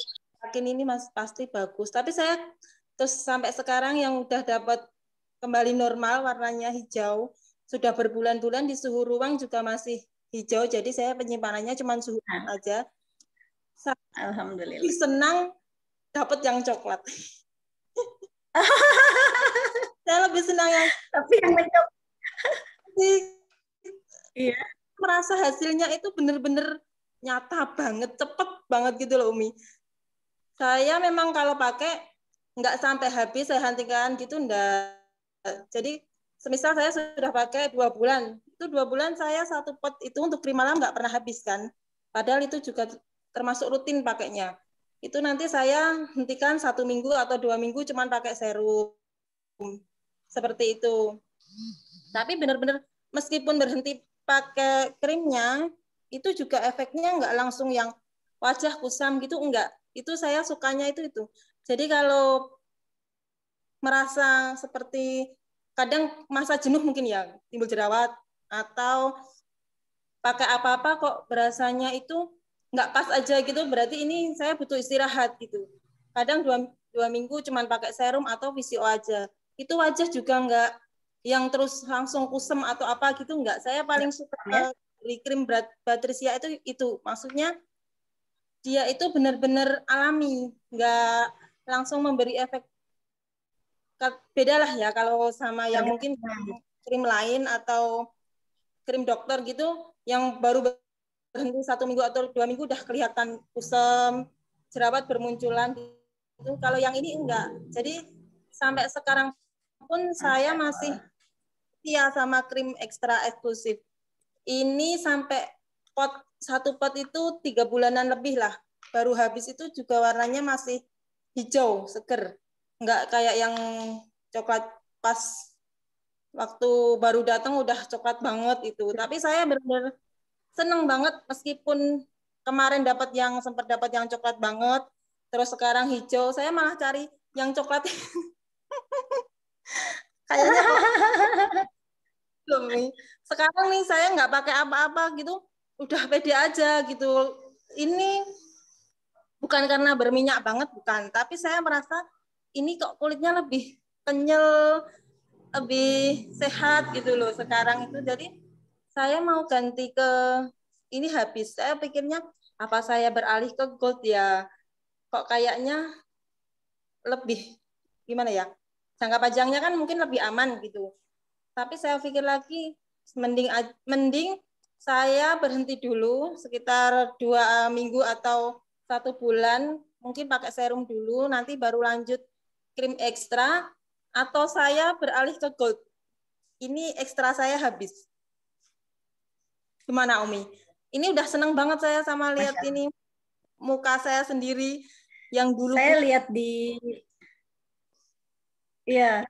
yakin ini mas pasti bagus tapi saya terus sampai sekarang yang udah dapat kembali normal warnanya hijau sudah berbulan-bulan di suhu ruang juga masih hijau jadi saya penyimpanannya cuma suhu nah. aja saya alhamdulillah senang dapat yang coklat [laughs] saya lebih senang yang tapi yang mencoba iya merasa hasilnya itu benar-benar nyata banget, cepet banget gitu loh Umi. Saya memang kalau pakai nggak sampai habis saya hentikan gitu ndak. Jadi semisal saya sudah pakai dua bulan, itu dua bulan saya satu pot itu untuk krim malam nggak pernah habis kan. Padahal itu juga termasuk rutin pakainya. Itu nanti saya hentikan satu minggu atau dua minggu cuman pakai serum. Seperti itu. Tapi benar-benar meskipun berhenti pakai krimnya, itu juga efeknya nggak langsung yang wajah kusam gitu enggak itu saya sukanya itu itu jadi kalau merasa seperti kadang masa jenuh mungkin ya timbul jerawat atau pakai apa-apa kok berasanya itu nggak pas aja gitu berarti ini saya butuh istirahat gitu kadang dua, dua minggu cuman pakai serum atau VCO aja itu wajah juga nggak yang terus langsung kusam atau apa gitu nggak saya paling ya. suka ya. Krim Patricia itu itu maksudnya dia itu benar-benar alami, nggak langsung memberi efek bedalah ya kalau sama yang mungkin krim lain atau krim dokter gitu yang baru berhenti satu minggu atau dua minggu udah kelihatan kusam jerawat bermunculan itu kalau yang ini enggak jadi sampai sekarang pun saya masih setia sama krim ekstra eksklusif ini sampai pot satu pot itu tiga bulanan lebih lah baru habis itu juga warnanya masih hijau seger nggak kayak yang coklat pas waktu baru datang udah coklat banget itu tapi saya benar-benar seneng banget meskipun kemarin dapat yang sempat dapat yang coklat banget terus sekarang hijau saya malah cari yang coklat [laughs] kayaknya [laughs] belum gitu nih. Sekarang nih saya nggak pakai apa-apa gitu, udah pede aja gitu. Ini bukan karena berminyak banget, bukan. Tapi saya merasa ini kok kulitnya lebih kenyal, lebih sehat gitu loh sekarang itu. Jadi saya mau ganti ke ini habis. Saya pikirnya apa saya beralih ke gold ya? Kok kayaknya lebih gimana ya? Jangka panjangnya kan mungkin lebih aman gitu tapi saya pikir lagi mending mending saya berhenti dulu sekitar dua eh, minggu atau satu bulan mungkin pakai serum dulu nanti baru lanjut krim ekstra atau saya beralih ke gold ini ekstra saya habis gimana Umi ini udah seneng banget saya sama lihat ini muka saya sendiri yang dulu saya lihat di Iya,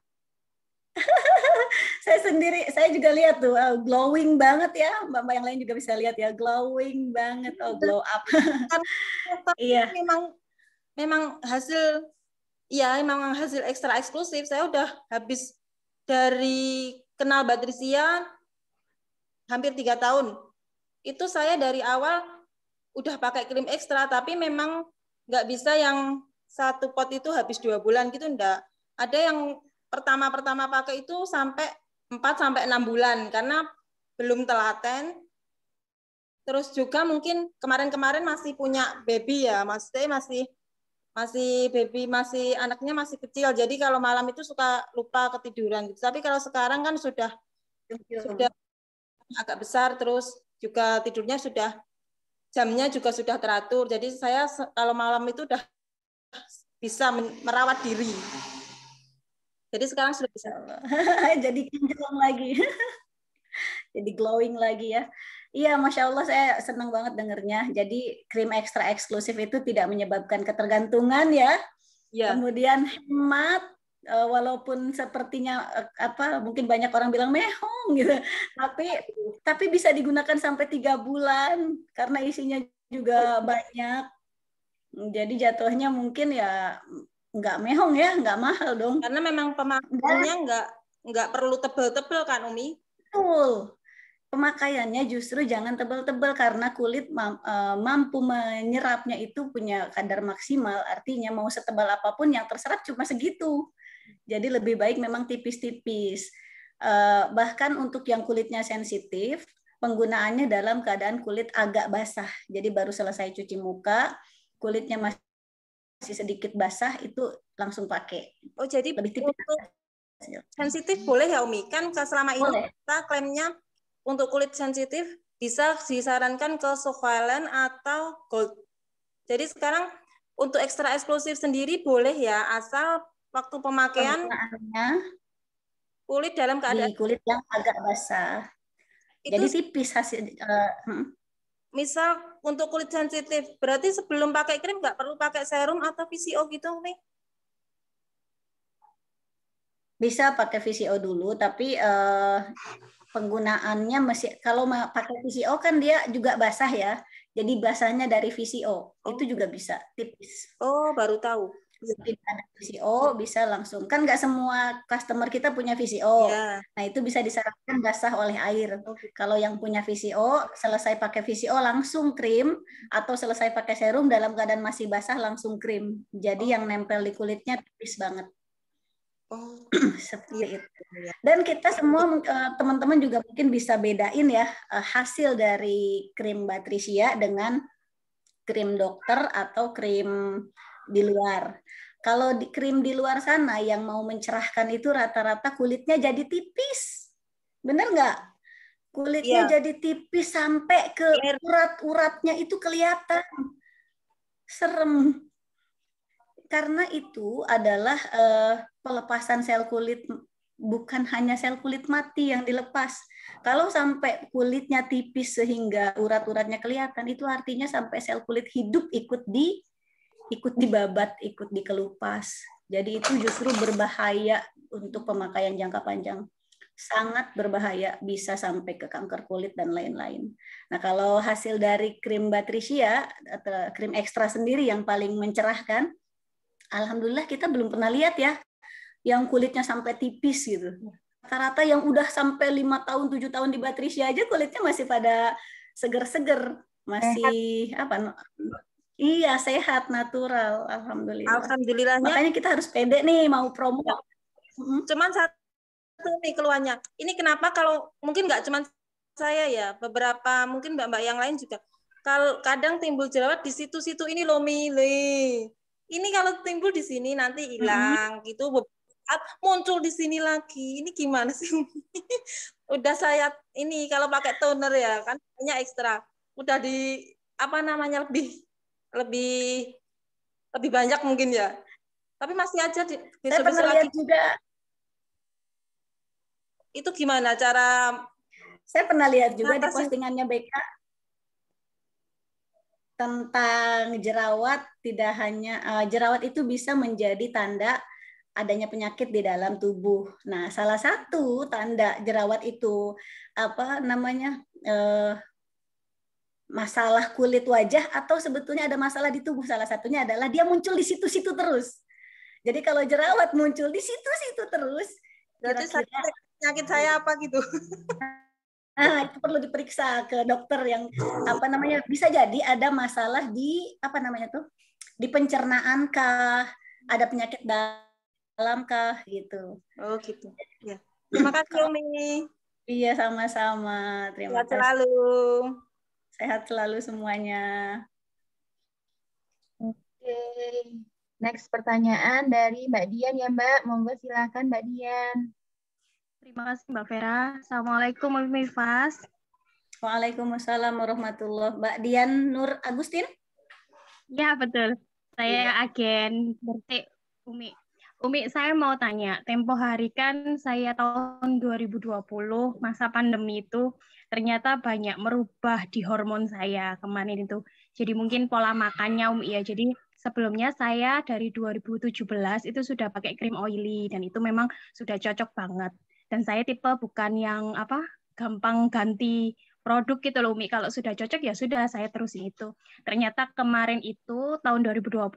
[laughs] saya sendiri, saya juga lihat tuh uh, glowing banget ya, mbak-mbak yang lain juga bisa lihat ya glowing banget, oh iya. glow up. [laughs] Iya. memang memang hasil ya memang hasil ekstra eksklusif. Saya udah habis dari kenal badrisia hampir tiga tahun. Itu saya dari awal udah pakai krim ekstra, tapi memang nggak bisa yang satu pot itu habis dua bulan gitu enggak. Ada yang pertama-pertama pakai itu sampai 4 sampai 6 bulan karena belum telaten. Terus juga mungkin kemarin-kemarin masih punya baby ya, maksudnya masih masih baby masih anaknya masih kecil jadi kalau malam itu suka lupa ketiduran gitu. tapi kalau sekarang kan sudah sudah agak besar terus juga tidurnya sudah jamnya juga sudah teratur jadi saya kalau malam itu sudah bisa merawat diri jadi sekarang sudah bisa. [laughs] Jadi kinclong lagi. [laughs] Jadi glowing lagi ya. Iya, masya Allah saya senang banget dengernya. Jadi krim ekstra eksklusif itu tidak menyebabkan ketergantungan ya. ya. Kemudian hemat, eh, walaupun sepertinya eh, apa mungkin banyak orang bilang mehong gitu, tapi tapi bisa digunakan sampai tiga bulan karena isinya juga banyak. Jadi jatuhnya mungkin ya nggak mehong ya, nggak mahal dong. Karena memang pemakaiannya nggak nggak perlu tebel-tebel kan Umi? Betul. Pemakaiannya justru jangan tebel-tebel karena kulit eh, mampu menyerapnya itu punya kadar maksimal. Artinya mau setebal apapun yang terserap cuma segitu. Jadi lebih baik memang tipis-tipis. Eh, bahkan untuk yang kulitnya sensitif, penggunaannya dalam keadaan kulit agak basah. Jadi baru selesai cuci muka, kulitnya masih masih sedikit basah itu langsung pakai. Oh jadi lebih tipis. Untuk sensitif boleh ya Umi? Kan selama ini boleh. kita klaimnya untuk kulit sensitif bisa disarankan ke sovalen atau Gold. Jadi sekarang untuk ekstra eksklusif sendiri boleh ya asal waktu pemakaian kulit dalam keadaan kulit yang agak basah. Itu, Jadi tipis hasil. Uh, misal untuk kulit sensitif, berarti sebelum pakai krim nggak perlu pakai serum atau VCO gitu nih? Bisa pakai VCO dulu, tapi eh, penggunaannya masih kalau pakai VCO kan dia juga basah ya, jadi basahnya dari VCO oh. itu juga bisa tipis. Oh baru tahu ada VCO bisa langsung kan nggak semua customer kita punya VCO yeah. nah itu bisa disarankan basah oleh air okay. Oh, gitu. kalau yang punya VCO selesai pakai VCO langsung krim atau selesai pakai serum dalam keadaan masih basah langsung krim jadi oh. yang nempel di kulitnya tipis banget Oh, [clears throat] seperti yeah. itu. Dan kita semua eh, teman-teman juga mungkin bisa bedain ya eh, hasil dari krim Batricia dengan krim dokter atau krim di luar. Kalau di krim di luar sana yang mau mencerahkan itu rata-rata kulitnya jadi tipis. Bener nggak? Kulitnya ya. jadi tipis sampai ke iya. urat-uratnya itu kelihatan. Serem. Karena itu adalah uh, pelepasan sel kulit bukan hanya sel kulit mati yang dilepas. Kalau sampai kulitnya tipis sehingga urat-uratnya kelihatan, itu artinya sampai sel kulit hidup ikut di ikut dibabat, ikut dikelupas. Jadi itu justru berbahaya untuk pemakaian jangka panjang. Sangat berbahaya, bisa sampai ke kanker kulit dan lain-lain. Nah, kalau hasil dari krim batrisia atau krim ekstra sendiri yang paling mencerahkan, alhamdulillah kita belum pernah lihat ya yang kulitnya sampai tipis gitu. Rata-rata yang udah sampai lima tahun, tujuh tahun di batrisia aja kulitnya masih pada seger-seger, masih apa Iya, sehat, natural, alhamdulillah. Alhamdulillahnya. Makanya kita harus pede nih mau promo. Iya. Cuman satu nih keluarnya. Ini kenapa kalau mungkin nggak cuman saya ya, beberapa mungkin mbak-mbak yang lain juga. Kalau kadang timbul jerawat di situ-situ ini lo milih. Ini kalau timbul di sini nanti hilang -hmm. gitu muncul di sini lagi. Ini gimana sih? [laughs] udah saya ini kalau pakai toner ya kan hanya ekstra. Udah di apa namanya lebih lebih lebih banyak mungkin ya. Tapi masih aja di Saya pernah lihat juga. Itu gimana cara? Saya pernah lihat juga di postingannya BK tentang jerawat tidak hanya uh, jerawat itu bisa menjadi tanda adanya penyakit di dalam tubuh. Nah, salah satu tanda jerawat itu apa namanya uh, masalah kulit wajah atau sebetulnya ada masalah di tubuh. Salah satunya adalah dia muncul di situ-situ terus. Jadi kalau jerawat muncul di situ-situ terus, berarti penyakit saya apa gitu. Nah, [laughs] itu perlu diperiksa ke dokter yang apa namanya bisa jadi ada masalah di apa namanya tuh di pencernaan kah, ada penyakit dalam kah gitu. Oh gitu. Ya. Terima kasih Umi Iya sama-sama. Terima kasih. Selalu. Sehat selalu semuanya. Oke. Next pertanyaan dari Mbak Dian ya Mbak. Monggo silakan Mbak Dian. Terima kasih Mbak Vera. Assalamualaikum warahmatullahi wabarakatuh. Waalaikumsalam warahmatullahi Mbak Dian Nur Agustin? Ya betul. Saya ya. agen Berti Umi. Umi, saya mau tanya, tempo hari kan saya tahun 2020, masa pandemi itu ternyata banyak merubah di hormon saya kemarin itu. Jadi mungkin pola makannya Umi ya. Jadi sebelumnya saya dari 2017 itu sudah pakai krim oily dan itu memang sudah cocok banget. Dan saya tipe bukan yang apa gampang ganti produk gitu loh Umi. Kalau sudah cocok ya sudah saya terusin itu. Ternyata kemarin itu tahun 2020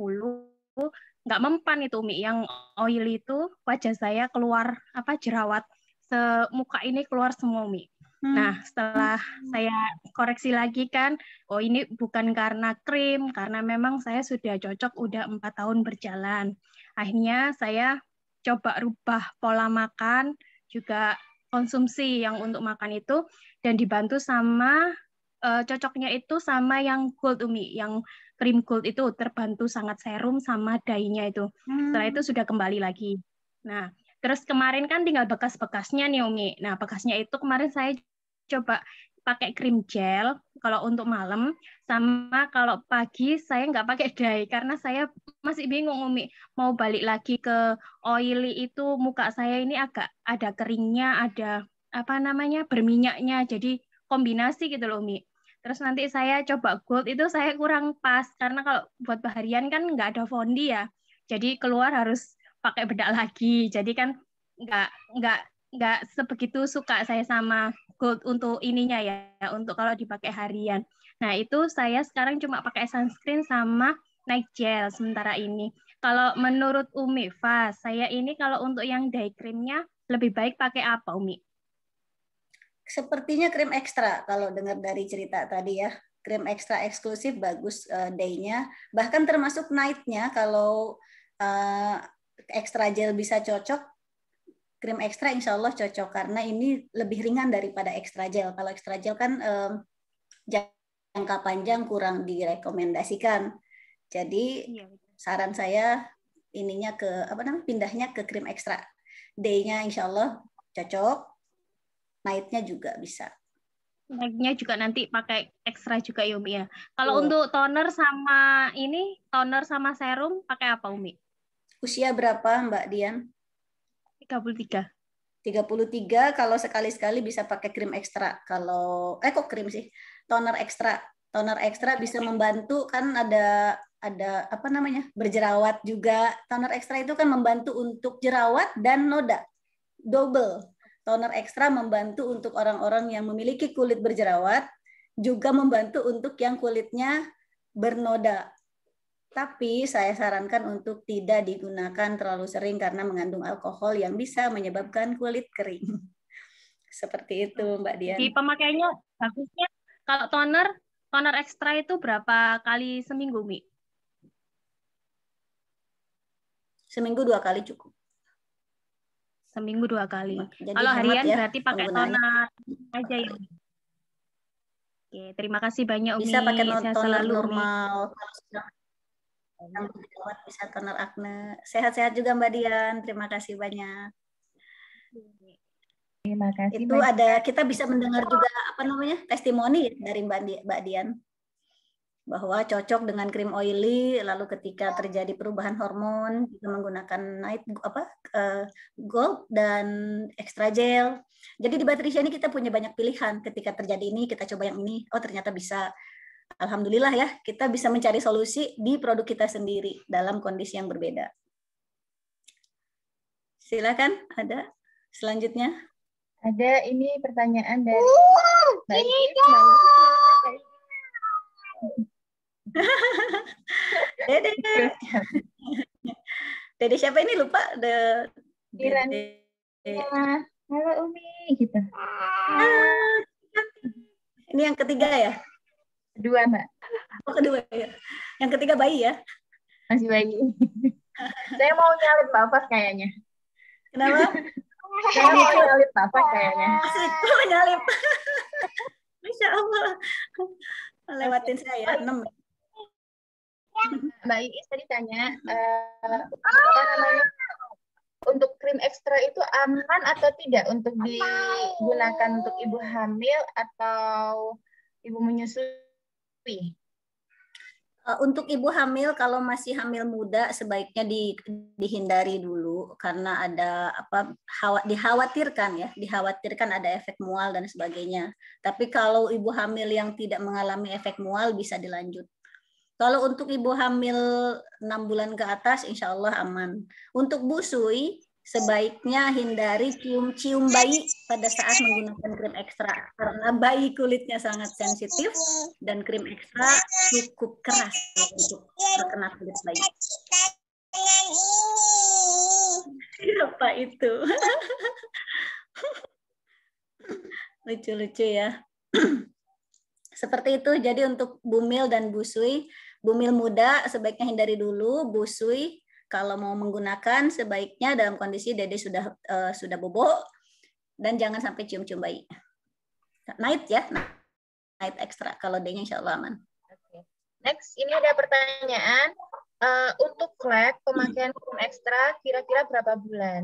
nggak mempan itu Umi yang oily itu wajah saya keluar apa jerawat semuka ini keluar semua Umi Nah, hmm. Nah, setelah saya koreksi lagi kan, oh ini bukan karena krim, karena memang saya sudah cocok udah empat tahun berjalan. Akhirnya saya coba rubah pola makan, juga konsumsi yang untuk makan itu, dan dibantu sama uh, cocoknya itu sama yang gold umi, yang krim gold itu terbantu sangat serum sama dainya itu. Hmm. Setelah itu sudah kembali lagi. Nah, Terus kemarin kan tinggal bekas-bekasnya nih Umi. Nah, bekasnya itu kemarin saya coba pakai krim gel kalau untuk malam sama kalau pagi saya nggak pakai [laughs] dye karena saya masih bingung Umi mau balik lagi ke oily itu muka saya ini agak ada keringnya ada apa namanya berminyaknya jadi kombinasi gitu loh Umi terus nanti saya coba gold itu saya kurang pas karena kalau buat baharian kan nggak ada fondi ya jadi keluar harus pakai bedak lagi jadi kan nggak nggak nggak sebegitu suka saya sama gold untuk ininya ya untuk kalau dipakai harian nah itu saya sekarang cuma pakai sunscreen sama night gel sementara ini kalau menurut Umi Fa saya ini kalau untuk yang day creamnya lebih baik pakai apa Umi sepertinya krim ekstra kalau dengar dari cerita tadi ya krim ekstra eksklusif bagus uh, day-nya bahkan termasuk night-nya kalau eh, ekstra gel bisa cocok, krim ekstra insya Allah cocok karena ini lebih ringan daripada ekstra gel. Kalau ekstra gel kan jangka panjang kurang direkomendasikan. Jadi iya, saran saya ininya ke apa namanya pindahnya ke krim ekstra. Day-nya insya Allah cocok, night juga bisa. night juga nanti pakai ekstra juga ya Umi ya. Kalau oh. untuk toner sama ini, toner sama serum pakai apa Umi? Usia berapa Mbak Dian? 33. 33 kalau sekali-sekali bisa pakai krim ekstra. Kalau eh kok krim sih? Toner ekstra. Toner ekstra bisa membantu kan ada ada apa namanya? berjerawat juga. Toner ekstra itu kan membantu untuk jerawat dan noda. Double. Toner ekstra membantu untuk orang-orang yang memiliki kulit berjerawat juga membantu untuk yang kulitnya bernoda tapi saya sarankan untuk tidak digunakan terlalu sering karena mengandung alkohol yang bisa menyebabkan kulit kering. [laughs] Seperti itu Mbak Dian. Di pemakaiannya bagusnya kalau toner, toner ekstra itu berapa kali seminggu, Mi? Seminggu dua kali cukup. Seminggu dua kali. Jadi kalau harian ya, berarti pakai toner aja ya. Oke, terima kasih banyak Bisa pakai toner selalu, normal. Umi. Selamat bisa toner akne. Sehat-sehat juga Mbak Dian. Terima kasih banyak. Terima kasih. Itu Mbak. ada kita bisa mendengar juga apa namanya testimoni dari Mbak, Dian bahwa cocok dengan krim oily lalu ketika terjadi perubahan hormon juga menggunakan night apa eh, gold dan extra gel jadi di Patricia ini kita punya banyak pilihan ketika terjadi ini kita coba yang ini oh ternyata bisa alhamdulillah ya kita bisa mencari solusi di produk kita sendiri dalam kondisi yang berbeda. Silakan, ada selanjutnya. Ada ini pertanyaan dari uh, Mbak ini [laughs] Dede. Dede siapa ini lupa? the Iran. Halo Umi gitu. Ah, ini yang ketiga ya? kedua mbak oh kedua ya yang ketiga bayi ya masih bayi saya mau nyalip apa kayaknya kenapa saya mau nyalip apa kayaknya masih mau nyalip masya allah lewatin saya ya. enam mbak Iis tadi tanya uh, apa untuk krim ekstra itu aman atau tidak untuk digunakan untuk ibu hamil atau ibu menyusui Eh, untuk ibu hamil kalau masih hamil muda sebaiknya di, dihindari dulu karena ada apa hawa, dikhawatirkan ya dikhawatirkan ada efek mual dan sebagainya. Tapi kalau ibu hamil yang tidak mengalami efek mual bisa dilanjut. Kalau untuk ibu hamil 6 bulan ke atas insya Allah aman. Untuk busui sebaiknya hindari cium-cium bayi pada saat menggunakan krim ekstra karena bayi kulitnya sangat sensitif dan krim ekstra cukup keras untuk terkena kulit bayi. Siapa itu? [laughs] Lucu-lucu ya. [clears throat] Seperti itu, jadi untuk bumil dan busui, bumil muda sebaiknya hindari dulu, busui kalau mau menggunakan sebaiknya dalam kondisi dede sudah uh, sudah bobo dan jangan sampai cium-cium bayi. Night ya, night ekstra kalau dede insya Allah aman. Next, ini ada pertanyaan. Uh, untuk klek, pemakaian krim ekstra kira-kira berapa bulan?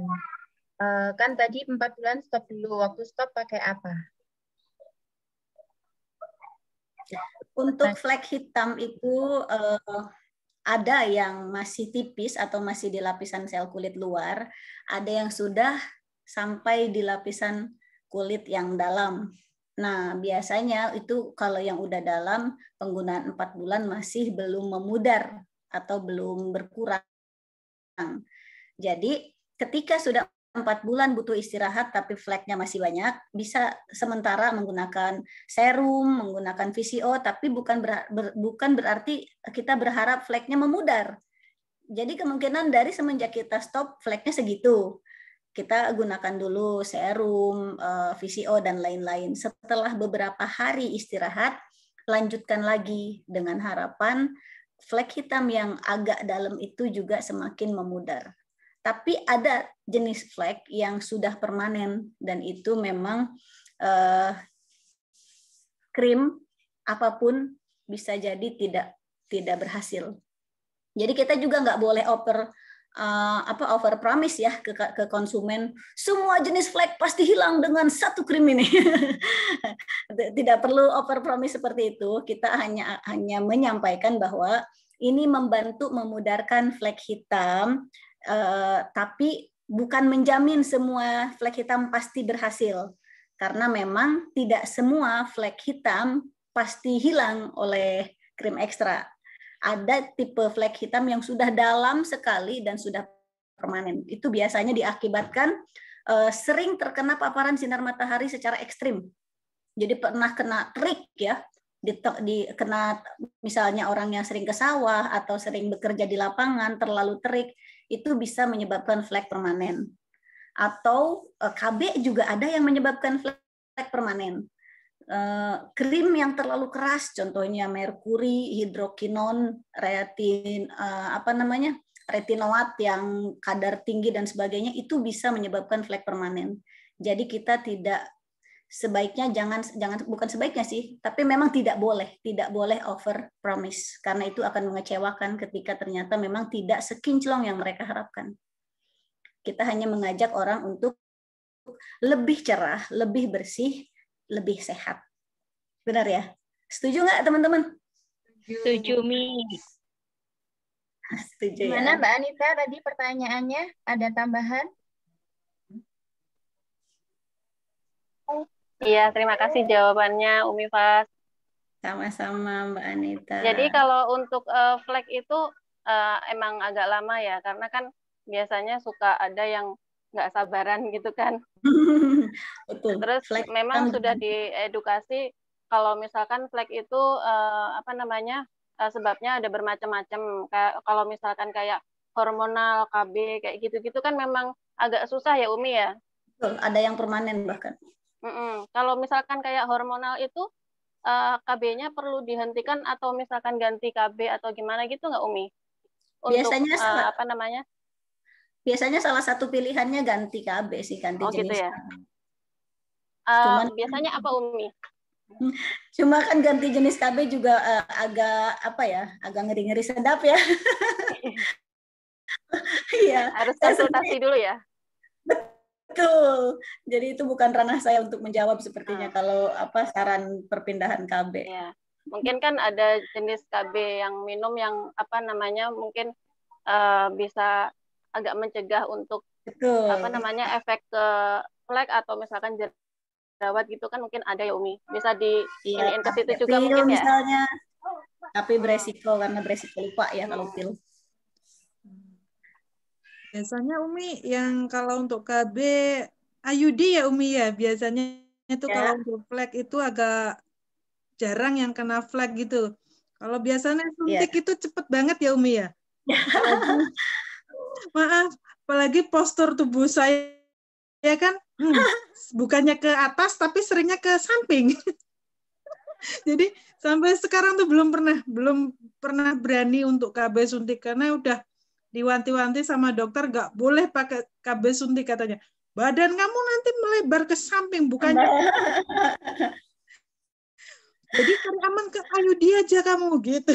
Uh, kan tadi empat bulan stop dulu. Waktu stop pakai apa? Untuk flag hitam itu uh, ada yang masih tipis atau masih di lapisan sel kulit luar, ada yang sudah sampai di lapisan kulit yang dalam. Nah, biasanya itu kalau yang udah dalam penggunaan 4 bulan masih belum memudar atau belum berkurang. Jadi, ketika sudah empat bulan butuh istirahat tapi fleknya masih banyak, bisa sementara menggunakan serum, menggunakan VCO, tapi bukan ber, ber, bukan berarti kita berharap fleknya memudar. Jadi kemungkinan dari semenjak kita stop fleknya segitu. Kita gunakan dulu serum, eh, VCO dan lain-lain. Setelah beberapa hari istirahat, lanjutkan lagi dengan harapan flek hitam yang agak dalam itu juga semakin memudar. Tapi ada jenis flek yang sudah permanen dan itu memang eh, krim apapun bisa jadi tidak tidak berhasil. Jadi kita juga nggak boleh over uh, apa over promise ya ke ke konsumen semua jenis flag pasti hilang dengan satu krim ini. [laughs] tidak perlu over promise seperti itu. Kita hanya hanya menyampaikan bahwa ini membantu memudarkan flag hitam Eh, tapi bukan menjamin semua flek hitam pasti berhasil karena memang tidak semua flek hitam pasti hilang oleh krim ekstra. Ada tipe flek hitam yang sudah dalam sekali dan sudah permanen. Itu biasanya diakibatkan uh, sering terkena paparan sinar matahari secara ekstrim. Jadi pernah kena trik ya, di, di kena misalnya orang yang sering ke sawah atau sering bekerja di lapangan terlalu terik itu bisa menyebabkan flek permanen. Atau eh, KB juga ada yang menyebabkan flek permanen. Eh, krim yang terlalu keras, contohnya merkuri, hidrokinon, retin eh, apa namanya, retinoat yang kadar tinggi dan sebagainya itu bisa menyebabkan flek permanen. Jadi kita tidak sebaiknya jangan jangan bukan sebaiknya sih, tapi memang tidak boleh, tidak boleh over promise karena itu akan mengecewakan ketika ternyata memang tidak sekinclong yang mereka harapkan. Kita hanya mengajak orang untuk lebih cerah, lebih bersih, lebih sehat. Benar ya? Setuju nggak teman-teman? Setuju, Mi. Setuju ya. Gimana ya? Mbak Anita tadi pertanyaannya? Ada tambahan? Iya, terima kasih jawabannya Umi Fas. Sama-sama Mbak Anita. Jadi kalau untuk uh, flag itu uh, emang agak lama ya, karena kan biasanya suka ada yang nggak sabaran [laughs] gitu kan. [laughs] Betul. Terus flag memang kan sudah diedukasi kalau misalkan flag itu uh, apa namanya uh, sebabnya ada bermacam-macam. Kalau misalkan kayak hormonal, KB kayak gitu-gitu kan memang agak susah ya Umi ya. Betul, ada yang permanen bahkan. Mm-mm. Kalau misalkan kayak hormonal itu uh, eh, KB-nya perlu dihentikan atau misalkan ganti KB atau gimana gitu nggak Umi? Untuk, biasanya eh, salah, apa namanya? Biasanya salah satu pilihannya ganti KB sih ganti oh, jenis. Gitu ya? Uh, Cuman biasanya apa Umi? [laughs] Cuma kan ganti jenis KB juga uh, agak apa ya, agak ngeri-ngeri sedap ya. [laughs] [laughs] Iya. Harus konsultasi dulu ya. Betul. Jadi itu bukan ranah saya untuk menjawab sepertinya hmm. kalau apa saran perpindahan KB. Ya. Mungkin kan ada jenis KB yang minum yang apa namanya mungkin uh, bisa agak mencegah untuk Betul. apa namanya efek ke flek atau misalkan jerawat gitu kan mungkin ada ya Umi. Bisa di ya, ke situ juga pil mungkin ya? misalnya. ya. Tapi beresiko karena beresiko lupa ya kalau pil. Biasanya Umi yang kalau untuk KB ayudi ya Umi ya biasanya itu ya. kalau untuk flag itu agak jarang yang kena flag gitu. Kalau biasanya ya. suntik ya. itu cepet banget ya Umi ya. ya. [laughs] Maaf, apalagi postur tubuh saya ya kan hmm, [laughs] bukannya ke atas tapi seringnya ke samping. [laughs] Jadi sampai sekarang tuh belum pernah belum pernah berani untuk KB suntik karena udah diwanti-wanti sama dokter gak boleh pakai KB suntik katanya. Badan kamu nanti melebar ke samping bukan? [laughs] Jadi cari aman ke kayu dia aja kamu gitu.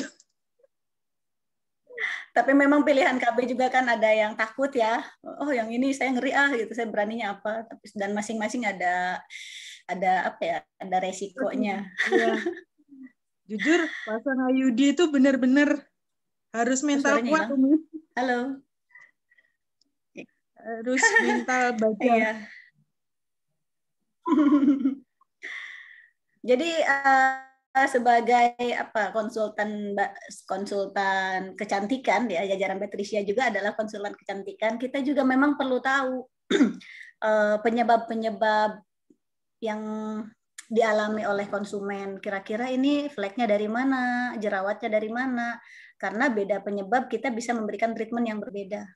Tapi memang pilihan KB juga kan ada yang takut ya. Oh, yang ini saya ngeri ah gitu. Saya beraninya apa? Tapi dan masing-masing ada ada apa ya? Ada resikonya. Ya. Jujur, pasang dia itu benar-benar harus mental kuat Halo. Terus mental baca. iya. [laughs] Jadi uh, sebagai apa konsultan konsultan kecantikan ya jajaran Patricia juga adalah konsultan kecantikan. Kita juga memang perlu tahu [clears throat] eh, penyebab-penyebab yang dialami oleh konsumen. Kira-kira ini fleknya dari mana, jerawatnya dari mana, karena beda penyebab kita bisa memberikan treatment yang berbeda.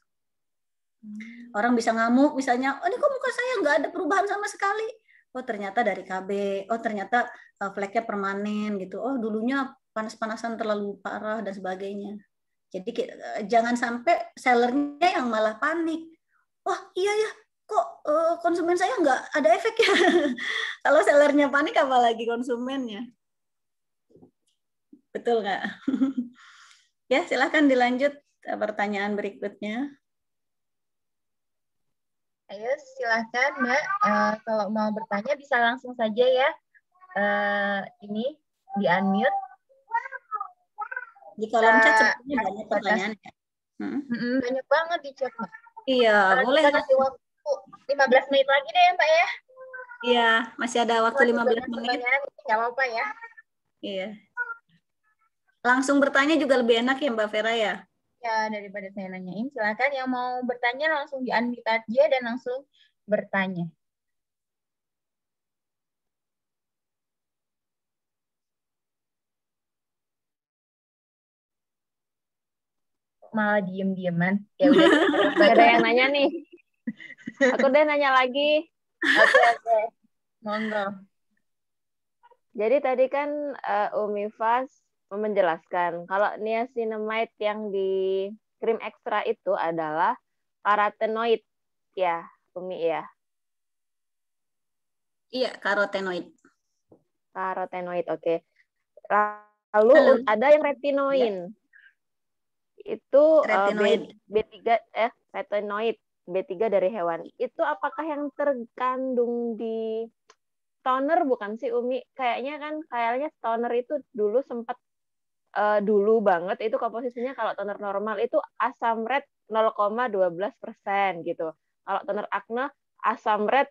Hmm. Orang bisa ngamuk misalnya, oh ini kok muka saya nggak ada perubahan sama sekali. Oh ternyata dari KB, oh ternyata eh, fleknya permanen gitu. Oh dulunya panas-panasan terlalu parah dan sebagainya. Jadi eh, jangan sampai sellernya yang malah panik. Wah oh, iya ya, kok eh, konsumen saya nggak ada efek ya. [laughs] Kalau sellernya panik apalagi konsumennya. Betul nggak? [laughs] Ya, silahkan dilanjut eh, pertanyaan berikutnya. Ayo, silahkan Mbak. Uh, kalau mau bertanya bisa langsung saja ya. Uh, ini di unmute. Di kolom chat sebetulnya banyak pertanyaan ya. Hmm? Banyak banget di chat Mbak. Iya, Karena boleh. Kita kasih waktu 15 menit lagi deh ya Mbak ya. Iya, masih ada waktu lima 15 menit. Nggak apa-apa ya. Iya. Langsung bertanya juga lebih enak ya Mbak Vera ya? Ya, daripada saya nanyain, silakan yang mau bertanya langsung di-unmute aja dan langsung bertanya. malah diem-dieman. Ya udah, ada [laughs] yang nanya nih. Aku udah nanya lagi. Oke, oke. Monggo. Jadi tadi kan uh, Umi Fas menjelaskan kalau niacinamide yang di krim ekstra itu adalah karotenoid ya, Umi ya. Iya, karotenoid. Karotenoid, oke. Okay. Lalu Halo. ada yang retinoin. Ya. Itu eh, retinoid. B, B3 eh retinoid B3 dari hewan. Itu apakah yang terkandung di toner bukan sih Umi? Kayaknya kan kayaknya toner itu dulu sempat uh, dulu banget itu komposisinya kalau toner normal itu asam red 0,12 persen gitu. Kalau toner acne asam red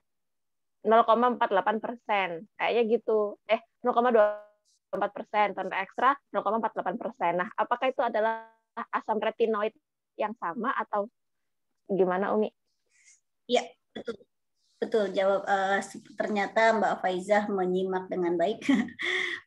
0,48 persen. Kayaknya gitu. Eh 0,24 persen. Toner ekstra 0,48 persen. Nah apakah itu adalah asam retinoid yang sama atau gimana Umi? Iya betul. Betul, jawab uh, ternyata Mbak Faizah menyimak dengan baik. [laughs]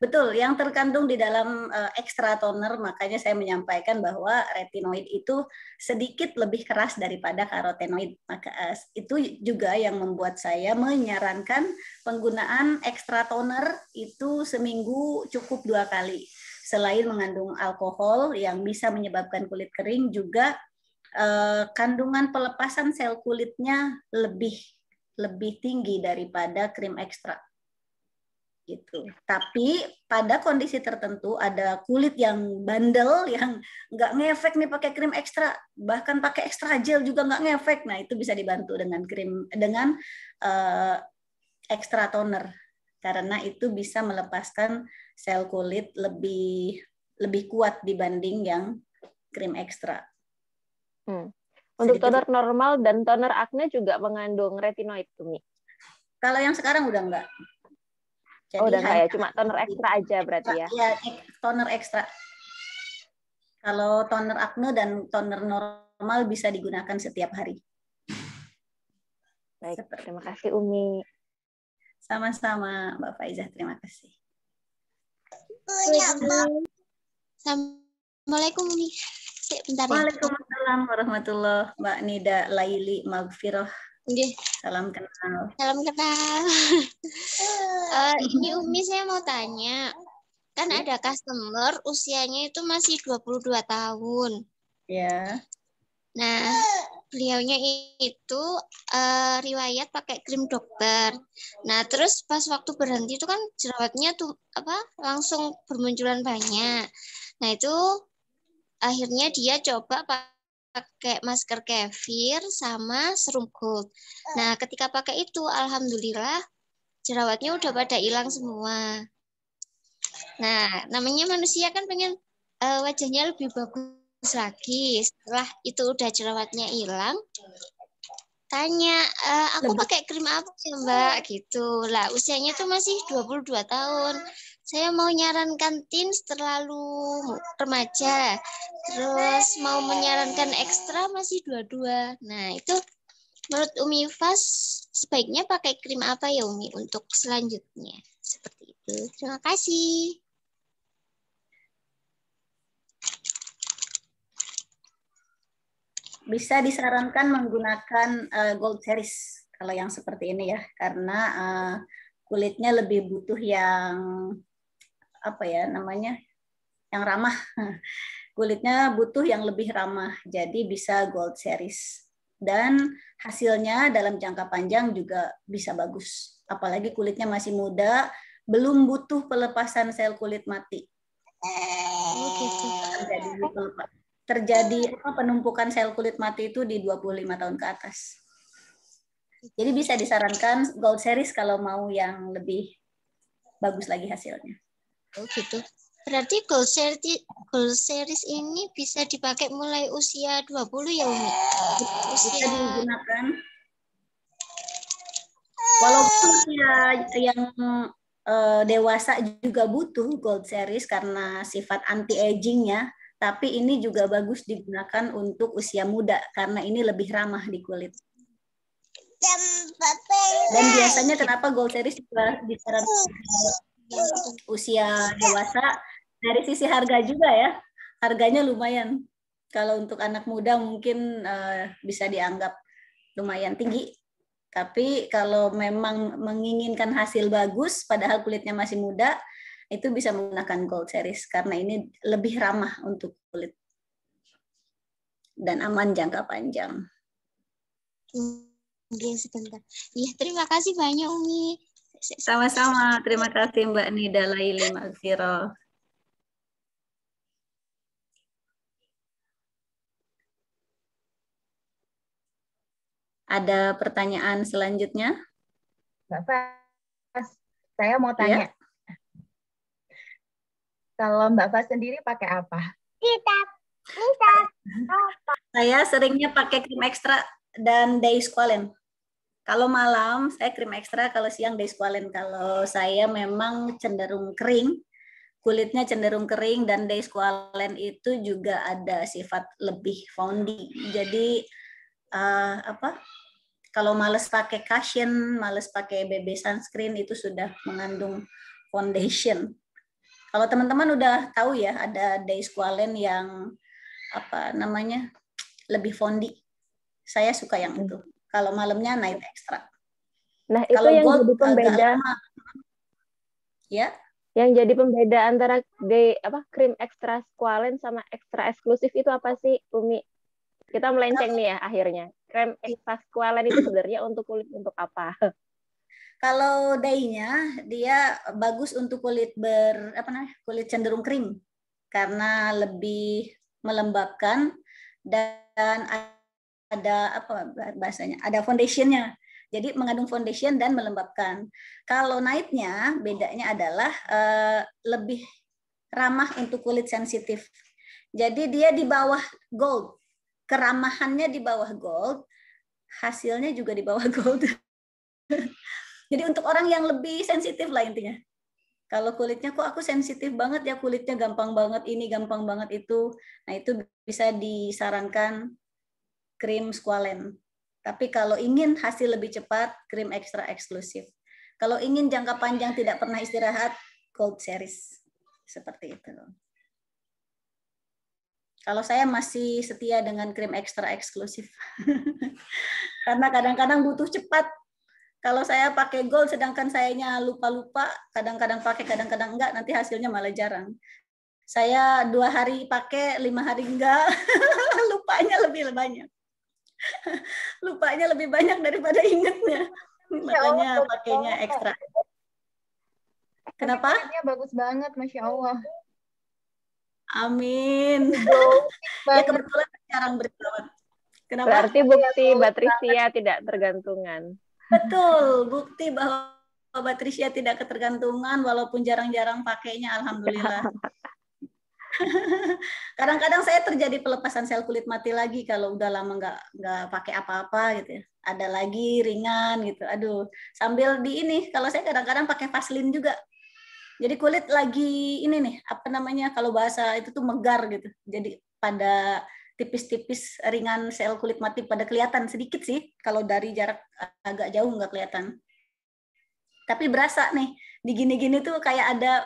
Betul, yang terkandung di dalam uh, eh, extra toner, makanya saya menyampaikan bahwa retinoid itu sedikit lebih keras daripada karotenoid. Maka uh, itu juga yang membuat saya menyarankan penggunaan extra toner itu seminggu cukup dua kali. Selain mengandung alkohol yang bisa menyebabkan kulit kering, juga kandungan pelepasan sel kulitnya lebih lebih tinggi daripada krim ekstra gitu. Tapi pada kondisi tertentu ada kulit yang bandel yang nggak ngefek nih pakai krim ekstra, bahkan pakai ekstra gel juga nggak ngefek. Nah itu bisa dibantu dengan krim dengan uh, ekstra toner karena itu bisa melepaskan sel kulit lebih lebih kuat dibanding yang krim ekstra. Hmm. Untuk toner normal dan toner acne juga mengandung retinoid, Tumi. Kalau yang sekarang udah enggak? Jadi oh, udah enggak ya, cuma toner ekstra aja berarti ya. Iya, toner ekstra. Kalau toner acne dan toner normal bisa digunakan setiap hari. Baik, terima kasih Umi. Sama-sama Mbak Faizah, terima kasih. Assalamualaikum Umi. Ya. Waalaikumsalam. Waalaikumsalam warahmatullahi Mbak Nida Laili Magfirah. Okay. Salam kenal. Salam kenal. uh, [laughs] ini Umi saya mau tanya. Kan ada customer usianya itu masih 22 tahun. Ya. Yeah. Nah, beliaunya itu uh, riwayat pakai krim dokter. Nah, terus pas waktu berhenti itu kan jerawatnya tuh apa langsung bermunculan banyak. Nah, itu akhirnya dia coba pakai masker kefir sama serum gold. Nah, ketika pakai itu, alhamdulillah jerawatnya udah pada hilang semua. Nah, namanya manusia kan pengen uh, wajahnya lebih bagus lagi. Setelah itu udah jerawatnya hilang, tanya, e, aku pakai krim apa ya mbak? Gitu lah, usianya tuh masih 22 tahun. Saya mau nyarankan teens terlalu remaja. Terus mau menyarankan ekstra masih dua-dua. Nah, itu menurut Umi Fas sebaiknya pakai krim apa ya Umi untuk selanjutnya? Seperti itu. Terima kasih. Bisa disarankan menggunakan uh, gold series kalau yang seperti ini ya karena uh, kulitnya lebih butuh yang apa ya namanya yang ramah. [laughs] Kulitnya butuh yang lebih ramah, jadi bisa gold series. Dan hasilnya dalam jangka panjang juga bisa bagus. Apalagi kulitnya masih muda, belum butuh pelepasan sel kulit mati. Terjadi, terjadi penumpukan sel kulit mati itu di 25 tahun ke atas. Jadi bisa disarankan gold series kalau mau yang lebih bagus lagi hasilnya. Oh gitu. Berarti gold series, ini bisa dipakai mulai usia 20 ya Umi? Usia... Bisa digunakan. Walaupun ya, yang eh, dewasa juga butuh gold series karena sifat anti aging ya, tapi ini juga bagus digunakan untuk usia muda karena ini lebih ramah di kulit. Dan biasanya kenapa gold series disarankan usia dewasa dari sisi harga juga ya harganya lumayan kalau untuk anak muda mungkin uh, bisa dianggap lumayan tinggi tapi kalau memang menginginkan hasil bagus padahal kulitnya masih muda itu bisa menggunakan gold series karena ini lebih ramah untuk kulit dan aman jangka panjang. Oke, iya, sebentar. Iya, terima kasih banyak Umi. Sama-sama. Terima kasih Mbak Nida Laili Maziro. Ada pertanyaan selanjutnya? Bapak, saya mau ya. tanya. Ya? Kalau Mbak Fas sendiri pakai apa? Kitab. Kitab. Saya seringnya pakai krim ekstra dan day squalene. Kalau malam saya krim ekstra, kalau siang deisqualane. Kalau saya memang cenderung kering, kulitnya cenderung kering dan deisqualane itu juga ada sifat lebih foundy. Jadi uh, apa? Kalau males pakai cushion, males pakai BB sunscreen itu sudah mengandung foundation. Kalau teman-teman udah tahu ya ada deisqualane yang apa namanya? lebih foundy. Saya suka yang itu. Kalau malamnya night extra. Nah, itu kalau yang jadi pembeda. Ya. Yang jadi pembeda antara de, apa krim ekstra squalen sama ekstra eksklusif itu apa sih, Umi? Kita melenceng nih ya akhirnya. Krim ekstra squalen itu sebenarnya untuk kulit untuk apa? [laughs] Kalau day dia bagus untuk kulit ber apa namanya? kulit cenderung kering karena lebih melembabkan dan ada apa bahasanya ada foundationnya jadi mengandung foundation dan melembabkan kalau nightnya bedanya adalah uh, lebih ramah untuk kulit sensitif jadi dia di bawah gold keramahannya di bawah gold hasilnya juga di bawah gold [laughs] jadi untuk orang yang lebih sensitif lah intinya kalau kulitnya kok aku sensitif banget ya kulitnya gampang banget ini gampang banget itu nah itu bisa disarankan krim squalen. Tapi kalau ingin hasil lebih cepat, krim ekstra eksklusif. Kalau ingin jangka panjang tidak pernah istirahat, gold series. Seperti itu. Kalau saya masih setia dengan krim ekstra eksklusif. [laughs] Karena kadang-kadang butuh cepat. Kalau saya pakai gold sedangkan sayanya lupa-lupa, kadang-kadang pakai, kadang-kadang enggak, nanti hasilnya malah jarang saya dua hari pakai lima hari enggak [laughs] lupanya lebih banyak [laughs] lupanya lebih banyak daripada ingatnya, makanya pakainya ekstra kenapa bagus banget masya Allah Amin. [laughs] ya kebetulan sekarang berjalan Kenapa? Berarti bukti iya, Patricia tidak tergantungan. Betul, bukti bahwa Patricia tidak ketergantungan walaupun jarang-jarang pakainya alhamdulillah. [laughs] [laughs] Kadang-kadang saya terjadi pelepasan sel kulit mati lagi kalau udah lama nggak nggak pakai apa-apa gitu ya. Ada lagi ringan gitu. Aduh, sambil di ini kalau saya kadang-kadang pakai vaselin juga. Jadi kulit lagi ini nih, apa namanya kalau bahasa itu tuh megar gitu. Jadi pada tipis-tipis ringan sel kulit mati pada kelihatan sedikit sih kalau dari jarak agak jauh nggak kelihatan tapi berasa nih di gini-gini tuh kayak ada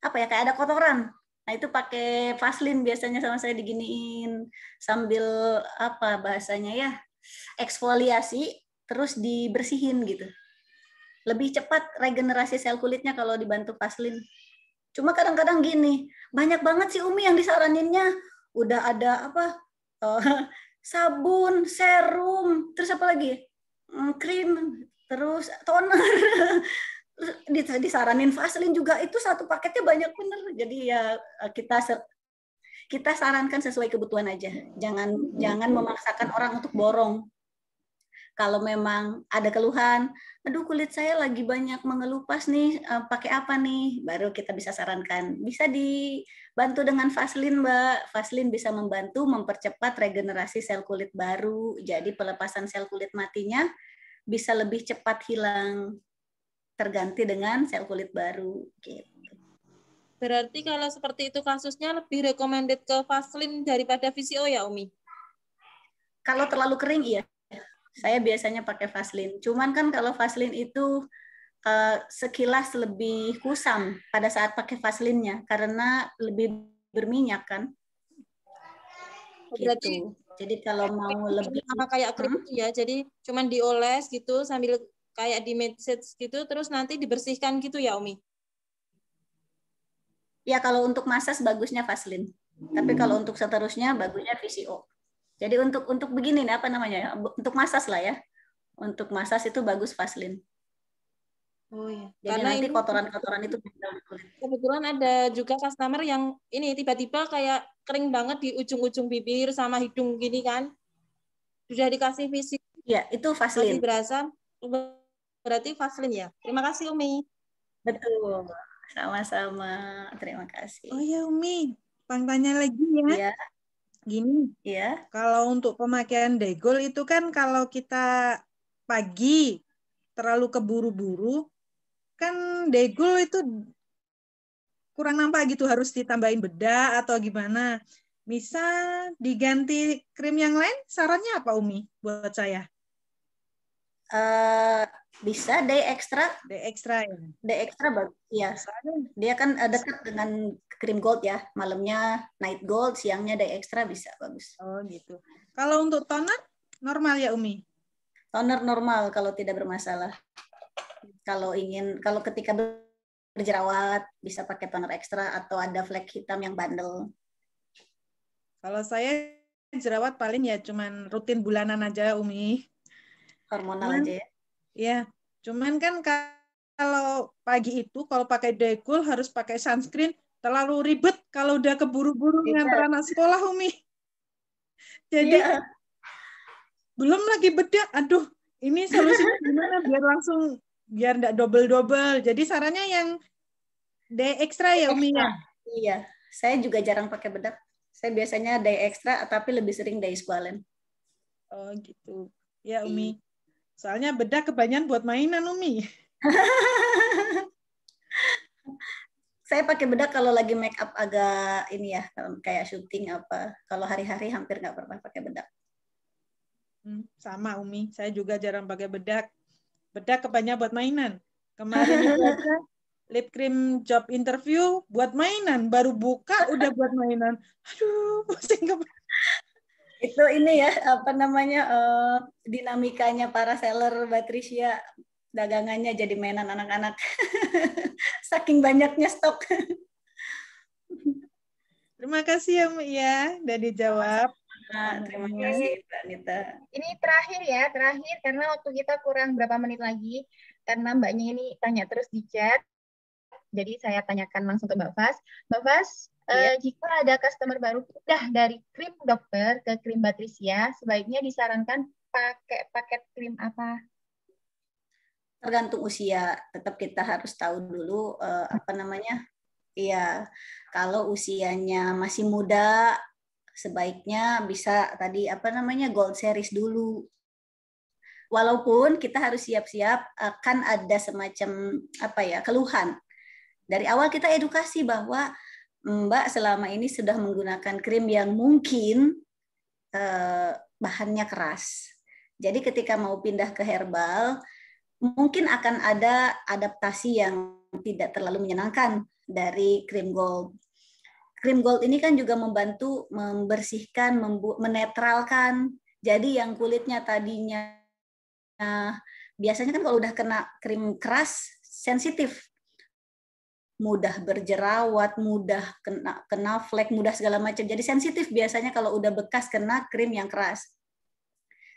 apa ya kayak ada kotoran Nah itu pakai vaselin biasanya sama saya diginiin sambil apa bahasanya ya eksfoliasi terus dibersihin gitu. Lebih cepat regenerasi sel kulitnya kalau dibantu vaselin. Cuma kadang-kadang gini, banyak banget sih Umi yang disaraninnya. Udah ada apa Oh, [laughs] sabun, serum, terus apa lagi? Hmm, krim, terus toner. [laughs] disaranin vaselin juga itu satu paketnya banyak bener jadi ya eh, kita kita sarankan sesuai kebutuhan aja jangan hmm. jangan memaksakan orang untuk borong kalau memang ada keluhan aduh kulit saya lagi banyak mengelupas nih eh, pakai apa nih baru kita bisa sarankan bisa dibantu dengan vaselin Mbak vaselin bisa membantu mempercepat regenerasi sel kulit baru jadi pelepasan sel kulit matinya bisa lebih cepat hilang terganti dengan sel kulit baru gitu. Berarti kalau seperti itu kasusnya lebih recommended ke Vaseline daripada VCO ya Umi? Kalau terlalu kering iya. Saya biasanya pakai Vaseline. Cuman kan kalau Vaseline itu uh, sekilas lebih kusam pada saat pakai Vaseline-nya karena lebih berminyak kan. Oh, berarti gitu. Jadi kalau mau lebih sama kayak krim hmm? ya, jadi cuman dioles gitu sambil kayak di message gitu terus nanti dibersihkan gitu ya Umi? Ya kalau untuk massage bagusnya Vaseline. Tapi kalau hmm. untuk seterusnya bagusnya VCO. Jadi untuk untuk begini nih apa namanya? Ya, untuk masas lah ya. Untuk masas itu bagus Vaseline. Oh iya. Jadi Karena nanti kotoran-kotoran itu kebetulan ada juga customer yang ini tiba-tiba kayak kering banget di ujung-ujung bibir sama hidung gini kan. Sudah dikasih visi. Ya, itu Vaseline. Masih berasa berarti Vaseline ya. Terima kasih Umi. Betul. Sama-sama. Terima kasih. Oh ya Umi, Pang tanya lagi ya. ya. Gini, ya. Kalau untuk pemakaian degol itu kan kalau kita pagi terlalu keburu-buru kan degol itu kurang nampak gitu harus ditambahin bedak atau gimana. Bisa diganti krim yang lain? Sarannya apa Umi buat saya? Uh, bisa day extra? Day extra ya. Day extra bagus ya. Dia kan eh, dekat dengan cream gold ya. Malamnya night gold, siangnya day extra bisa bagus. Oh gitu. Kalau untuk toner normal ya Umi? Toner normal kalau tidak bermasalah. Kalau ingin kalau ketika berjerawat bisa pakai toner ekstra atau ada flek hitam yang bandel. Kalau saya jerawat paling ya cuman rutin bulanan aja Umi. Hormonal aja ya Ya, cuman kan kalau pagi itu kalau pakai daycool harus pakai sunscreen terlalu ribet kalau udah keburu-buru yeah. ngantar anak sekolah Umi. Jadi yeah. belum lagi bedak, aduh ini solusinya [laughs] gimana biar langsung biar enggak double-double. Jadi sarannya yang day extra ya Umi ya. Iya, saya juga jarang pakai bedak. Saya biasanya day extra tapi lebih sering day squalen. Oh gitu. Ya Umi. Soalnya bedak kebanyakan buat mainan Umi. [laughs] saya pakai bedak kalau lagi make up agak ini ya kayak syuting apa kalau hari-hari hampir nggak pernah pakai bedak hmm, sama Umi saya juga jarang pakai bedak bedak kebanyakan buat mainan kemarin [laughs] lip cream job interview buat mainan baru buka udah buat mainan aduh pusing kepala itu ini ya apa namanya uh, dinamikanya para seller Patricia dagangannya jadi mainan anak-anak [laughs] saking banyaknya stok terima kasih ya Mbak ya udah dijawab ah, terima kasih Mbak Nita. Ini terakhir ya, terakhir karena waktu kita kurang berapa menit lagi karena Mbaknya ini tanya terus di chat. Jadi saya tanyakan langsung ke Mbak Fas. Mbak Fas, yeah. Iya. jika ada customer baru pindah dari krim dokter ke krim Batrisya, sebaiknya disarankan pakai paket krim apa? Tergantung usia, tetap kita harus tahu dulu uh, apa namanya. Iya, kalau usianya masih muda, sebaiknya bisa tadi apa namanya gold series dulu. Walaupun kita harus siap-siap akan ada semacam apa ya keluhan. Dari awal kita edukasi bahwa Mbak selama ini sudah menggunakan krim yang mungkin eh, bahannya keras. Jadi ketika mau pindah ke herbal, mungkin akan ada adaptasi yang tidak terlalu menyenangkan dari krim gold. Krim gold ini kan juga membantu membersihkan, menetralkan. Jadi yang kulitnya tadinya nah, biasanya kan kalau udah kena krim keras sensitif mudah berjerawat, mudah kena kena flek, mudah segala macam. Jadi sensitif biasanya kalau udah bekas kena krim yang keras.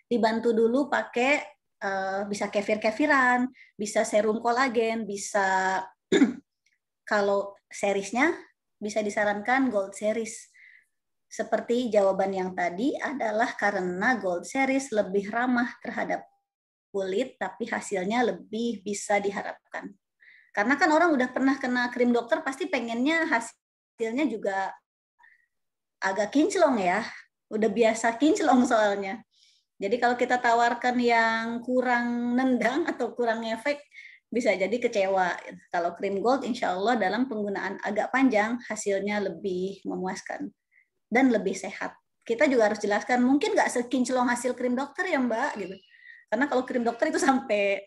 Dibantu dulu pakai uh, bisa kefir-kefiran, bisa serum kolagen, bisa [clears throat] kalau serisnya bisa disarankan gold series. Seperti jawaban yang tadi adalah karena gold series lebih ramah terhadap kulit tapi hasilnya lebih bisa diharapkan. Karena kan orang udah pernah kena krim dokter pasti pengennya hasilnya juga agak kinclong ya. Udah biasa kinclong soalnya. Jadi kalau kita tawarkan yang kurang nendang atau kurang efek, bisa jadi kecewa. Kalau krim gold, insya Allah dalam penggunaan agak panjang, hasilnya lebih memuaskan dan lebih sehat. Kita juga harus jelaskan, mungkin nggak sekinclong hasil krim dokter ya Mbak, gitu. Karena kalau krim dokter itu sampai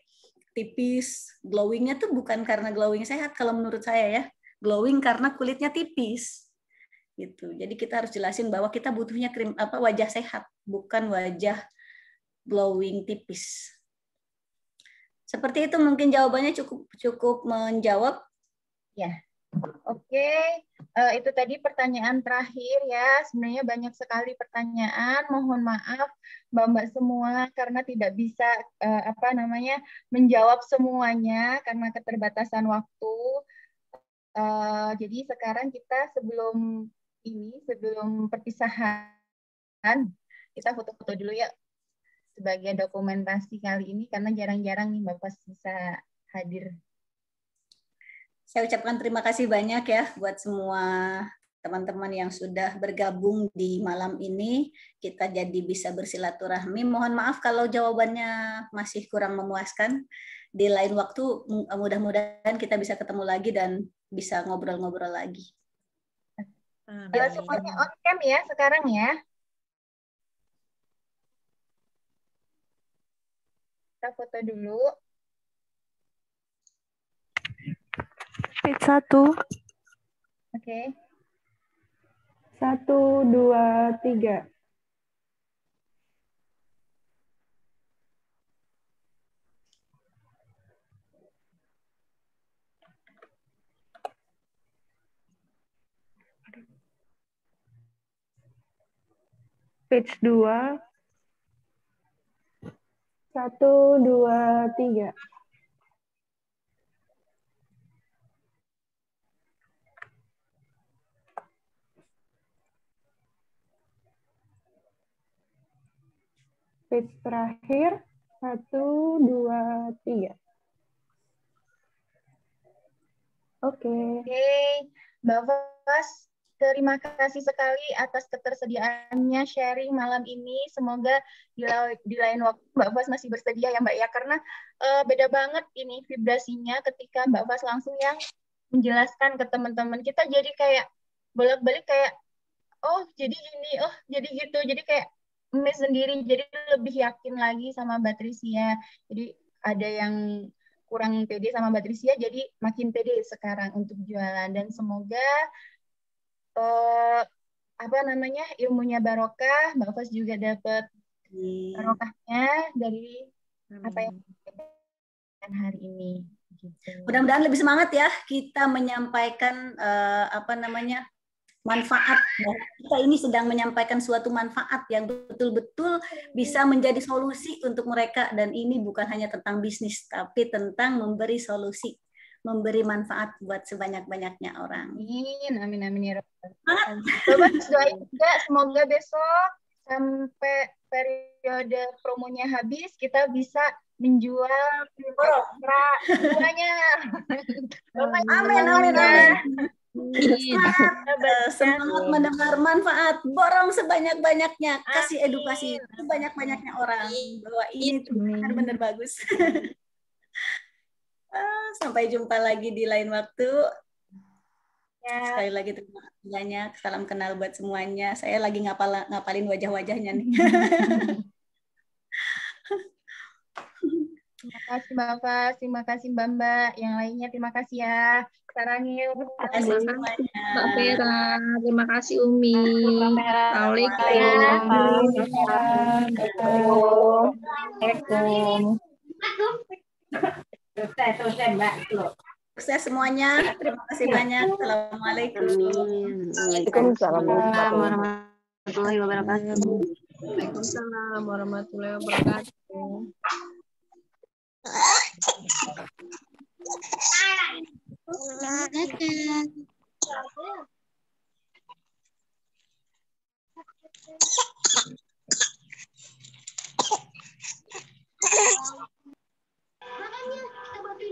tipis. Glowingnya tuh bukan karena glowing sehat kalau menurut saya ya. Glowing karena kulitnya tipis. Gitu. Jadi kita harus jelasin bahwa kita butuhnya krim apa wajah sehat, bukan wajah glowing tipis. Seperti itu mungkin jawabannya cukup cukup menjawab. Ya. Oke. Eh, itu tadi pertanyaan terakhir ya. Sebenarnya banyak sekali pertanyaan. Mohon maaf Mbak-mbak semua karena tidak bisa uh, apa namanya menjawab semuanya karena keterbatasan waktu. Uh, jadi sekarang kita sebelum ini sebelum perpisahan kita foto-foto dulu ya sebagai dokumentasi kali ini karena jarang-jarang nih Bapak bisa hadir saya ucapkan terima kasih banyak ya buat semua teman-teman yang sudah bergabung di malam ini. Kita jadi bisa bersilaturahmi. Mohon maaf kalau jawabannya masih kurang memuaskan. Di lain waktu mudah-mudahan kita bisa ketemu lagi dan bisa ngobrol-ngobrol lagi. Kalau semuanya on cam ya sekarang ya. Kita foto dulu. Page satu. Oke. Okay. Satu, dua, tiga. Page dua. Satu, dua, tiga. terakhir. Satu, dua, tiga. Oke. Okay. Oke, okay. Mbak Fas, terima kasih sekali atas ketersediaannya sharing malam ini. Semoga di, di lain waktu Mbak Fas masih bersedia ya Mbak ya, karena uh, beda banget ini vibrasinya ketika Mbak Fas langsung yang menjelaskan ke teman-teman kita jadi kayak bolak-balik kayak oh jadi gini, oh jadi gitu. Jadi kayak Miss sendiri jadi lebih yakin lagi sama Mbak Jadi ada yang kurang pede sama Mbak jadi makin pede sekarang untuk jualan dan semoga uh, apa namanya ilmunya barokah Mbak Fas juga dapat barokahnya dari apa yang kita hari ini. Gitu. Mudah-mudahan lebih semangat ya kita menyampaikan uh, apa namanya manfaat kita ini sedang menyampaikan suatu manfaat yang betul-betul bisa menjadi solusi untuk mereka dan ini bukan hanya tentang bisnis tapi tentang memberi solusi memberi manfaat buat sebanyak-banyaknya orang. Amin, amin, amin ya Bapak doain juga semoga besok sampai periode promonya habis kita bisa menjual oh. semuanya. [laughs] Amin, amin, amin. Iya. Eh, semangat mendengar manfaat, borong sebanyak-banyaknya, kasih edukasi sebanyak-banyaknya orang bahwa ini iya. benar-benar bagus. [laughs] Eh, sampai jumpa lagi di lain waktu. Ya. Sekali lagi terima kasih banyak. Salam kenal buat semuanya. Saya lagi ngapal ngapalin wajah-wajahnya nih. [laughs] Terima kasih mbak terima kasih Mbak Mbak, yang lainnya terima kasih ya terima Sarangil. Mbak Vera, terima kasih Umi. Assalamualaikum. Assalamualaikum. Sukses, sukses Mbak. Sukses semuanya. Terima kasih banyak. Assalamualaikum. Waalaikumsalam warahmatullahi wabarakatuh. Waalaikumsalam warahmatullahi wabarakatuh. [laughs] Selamat datang. Makanya kita bantuin.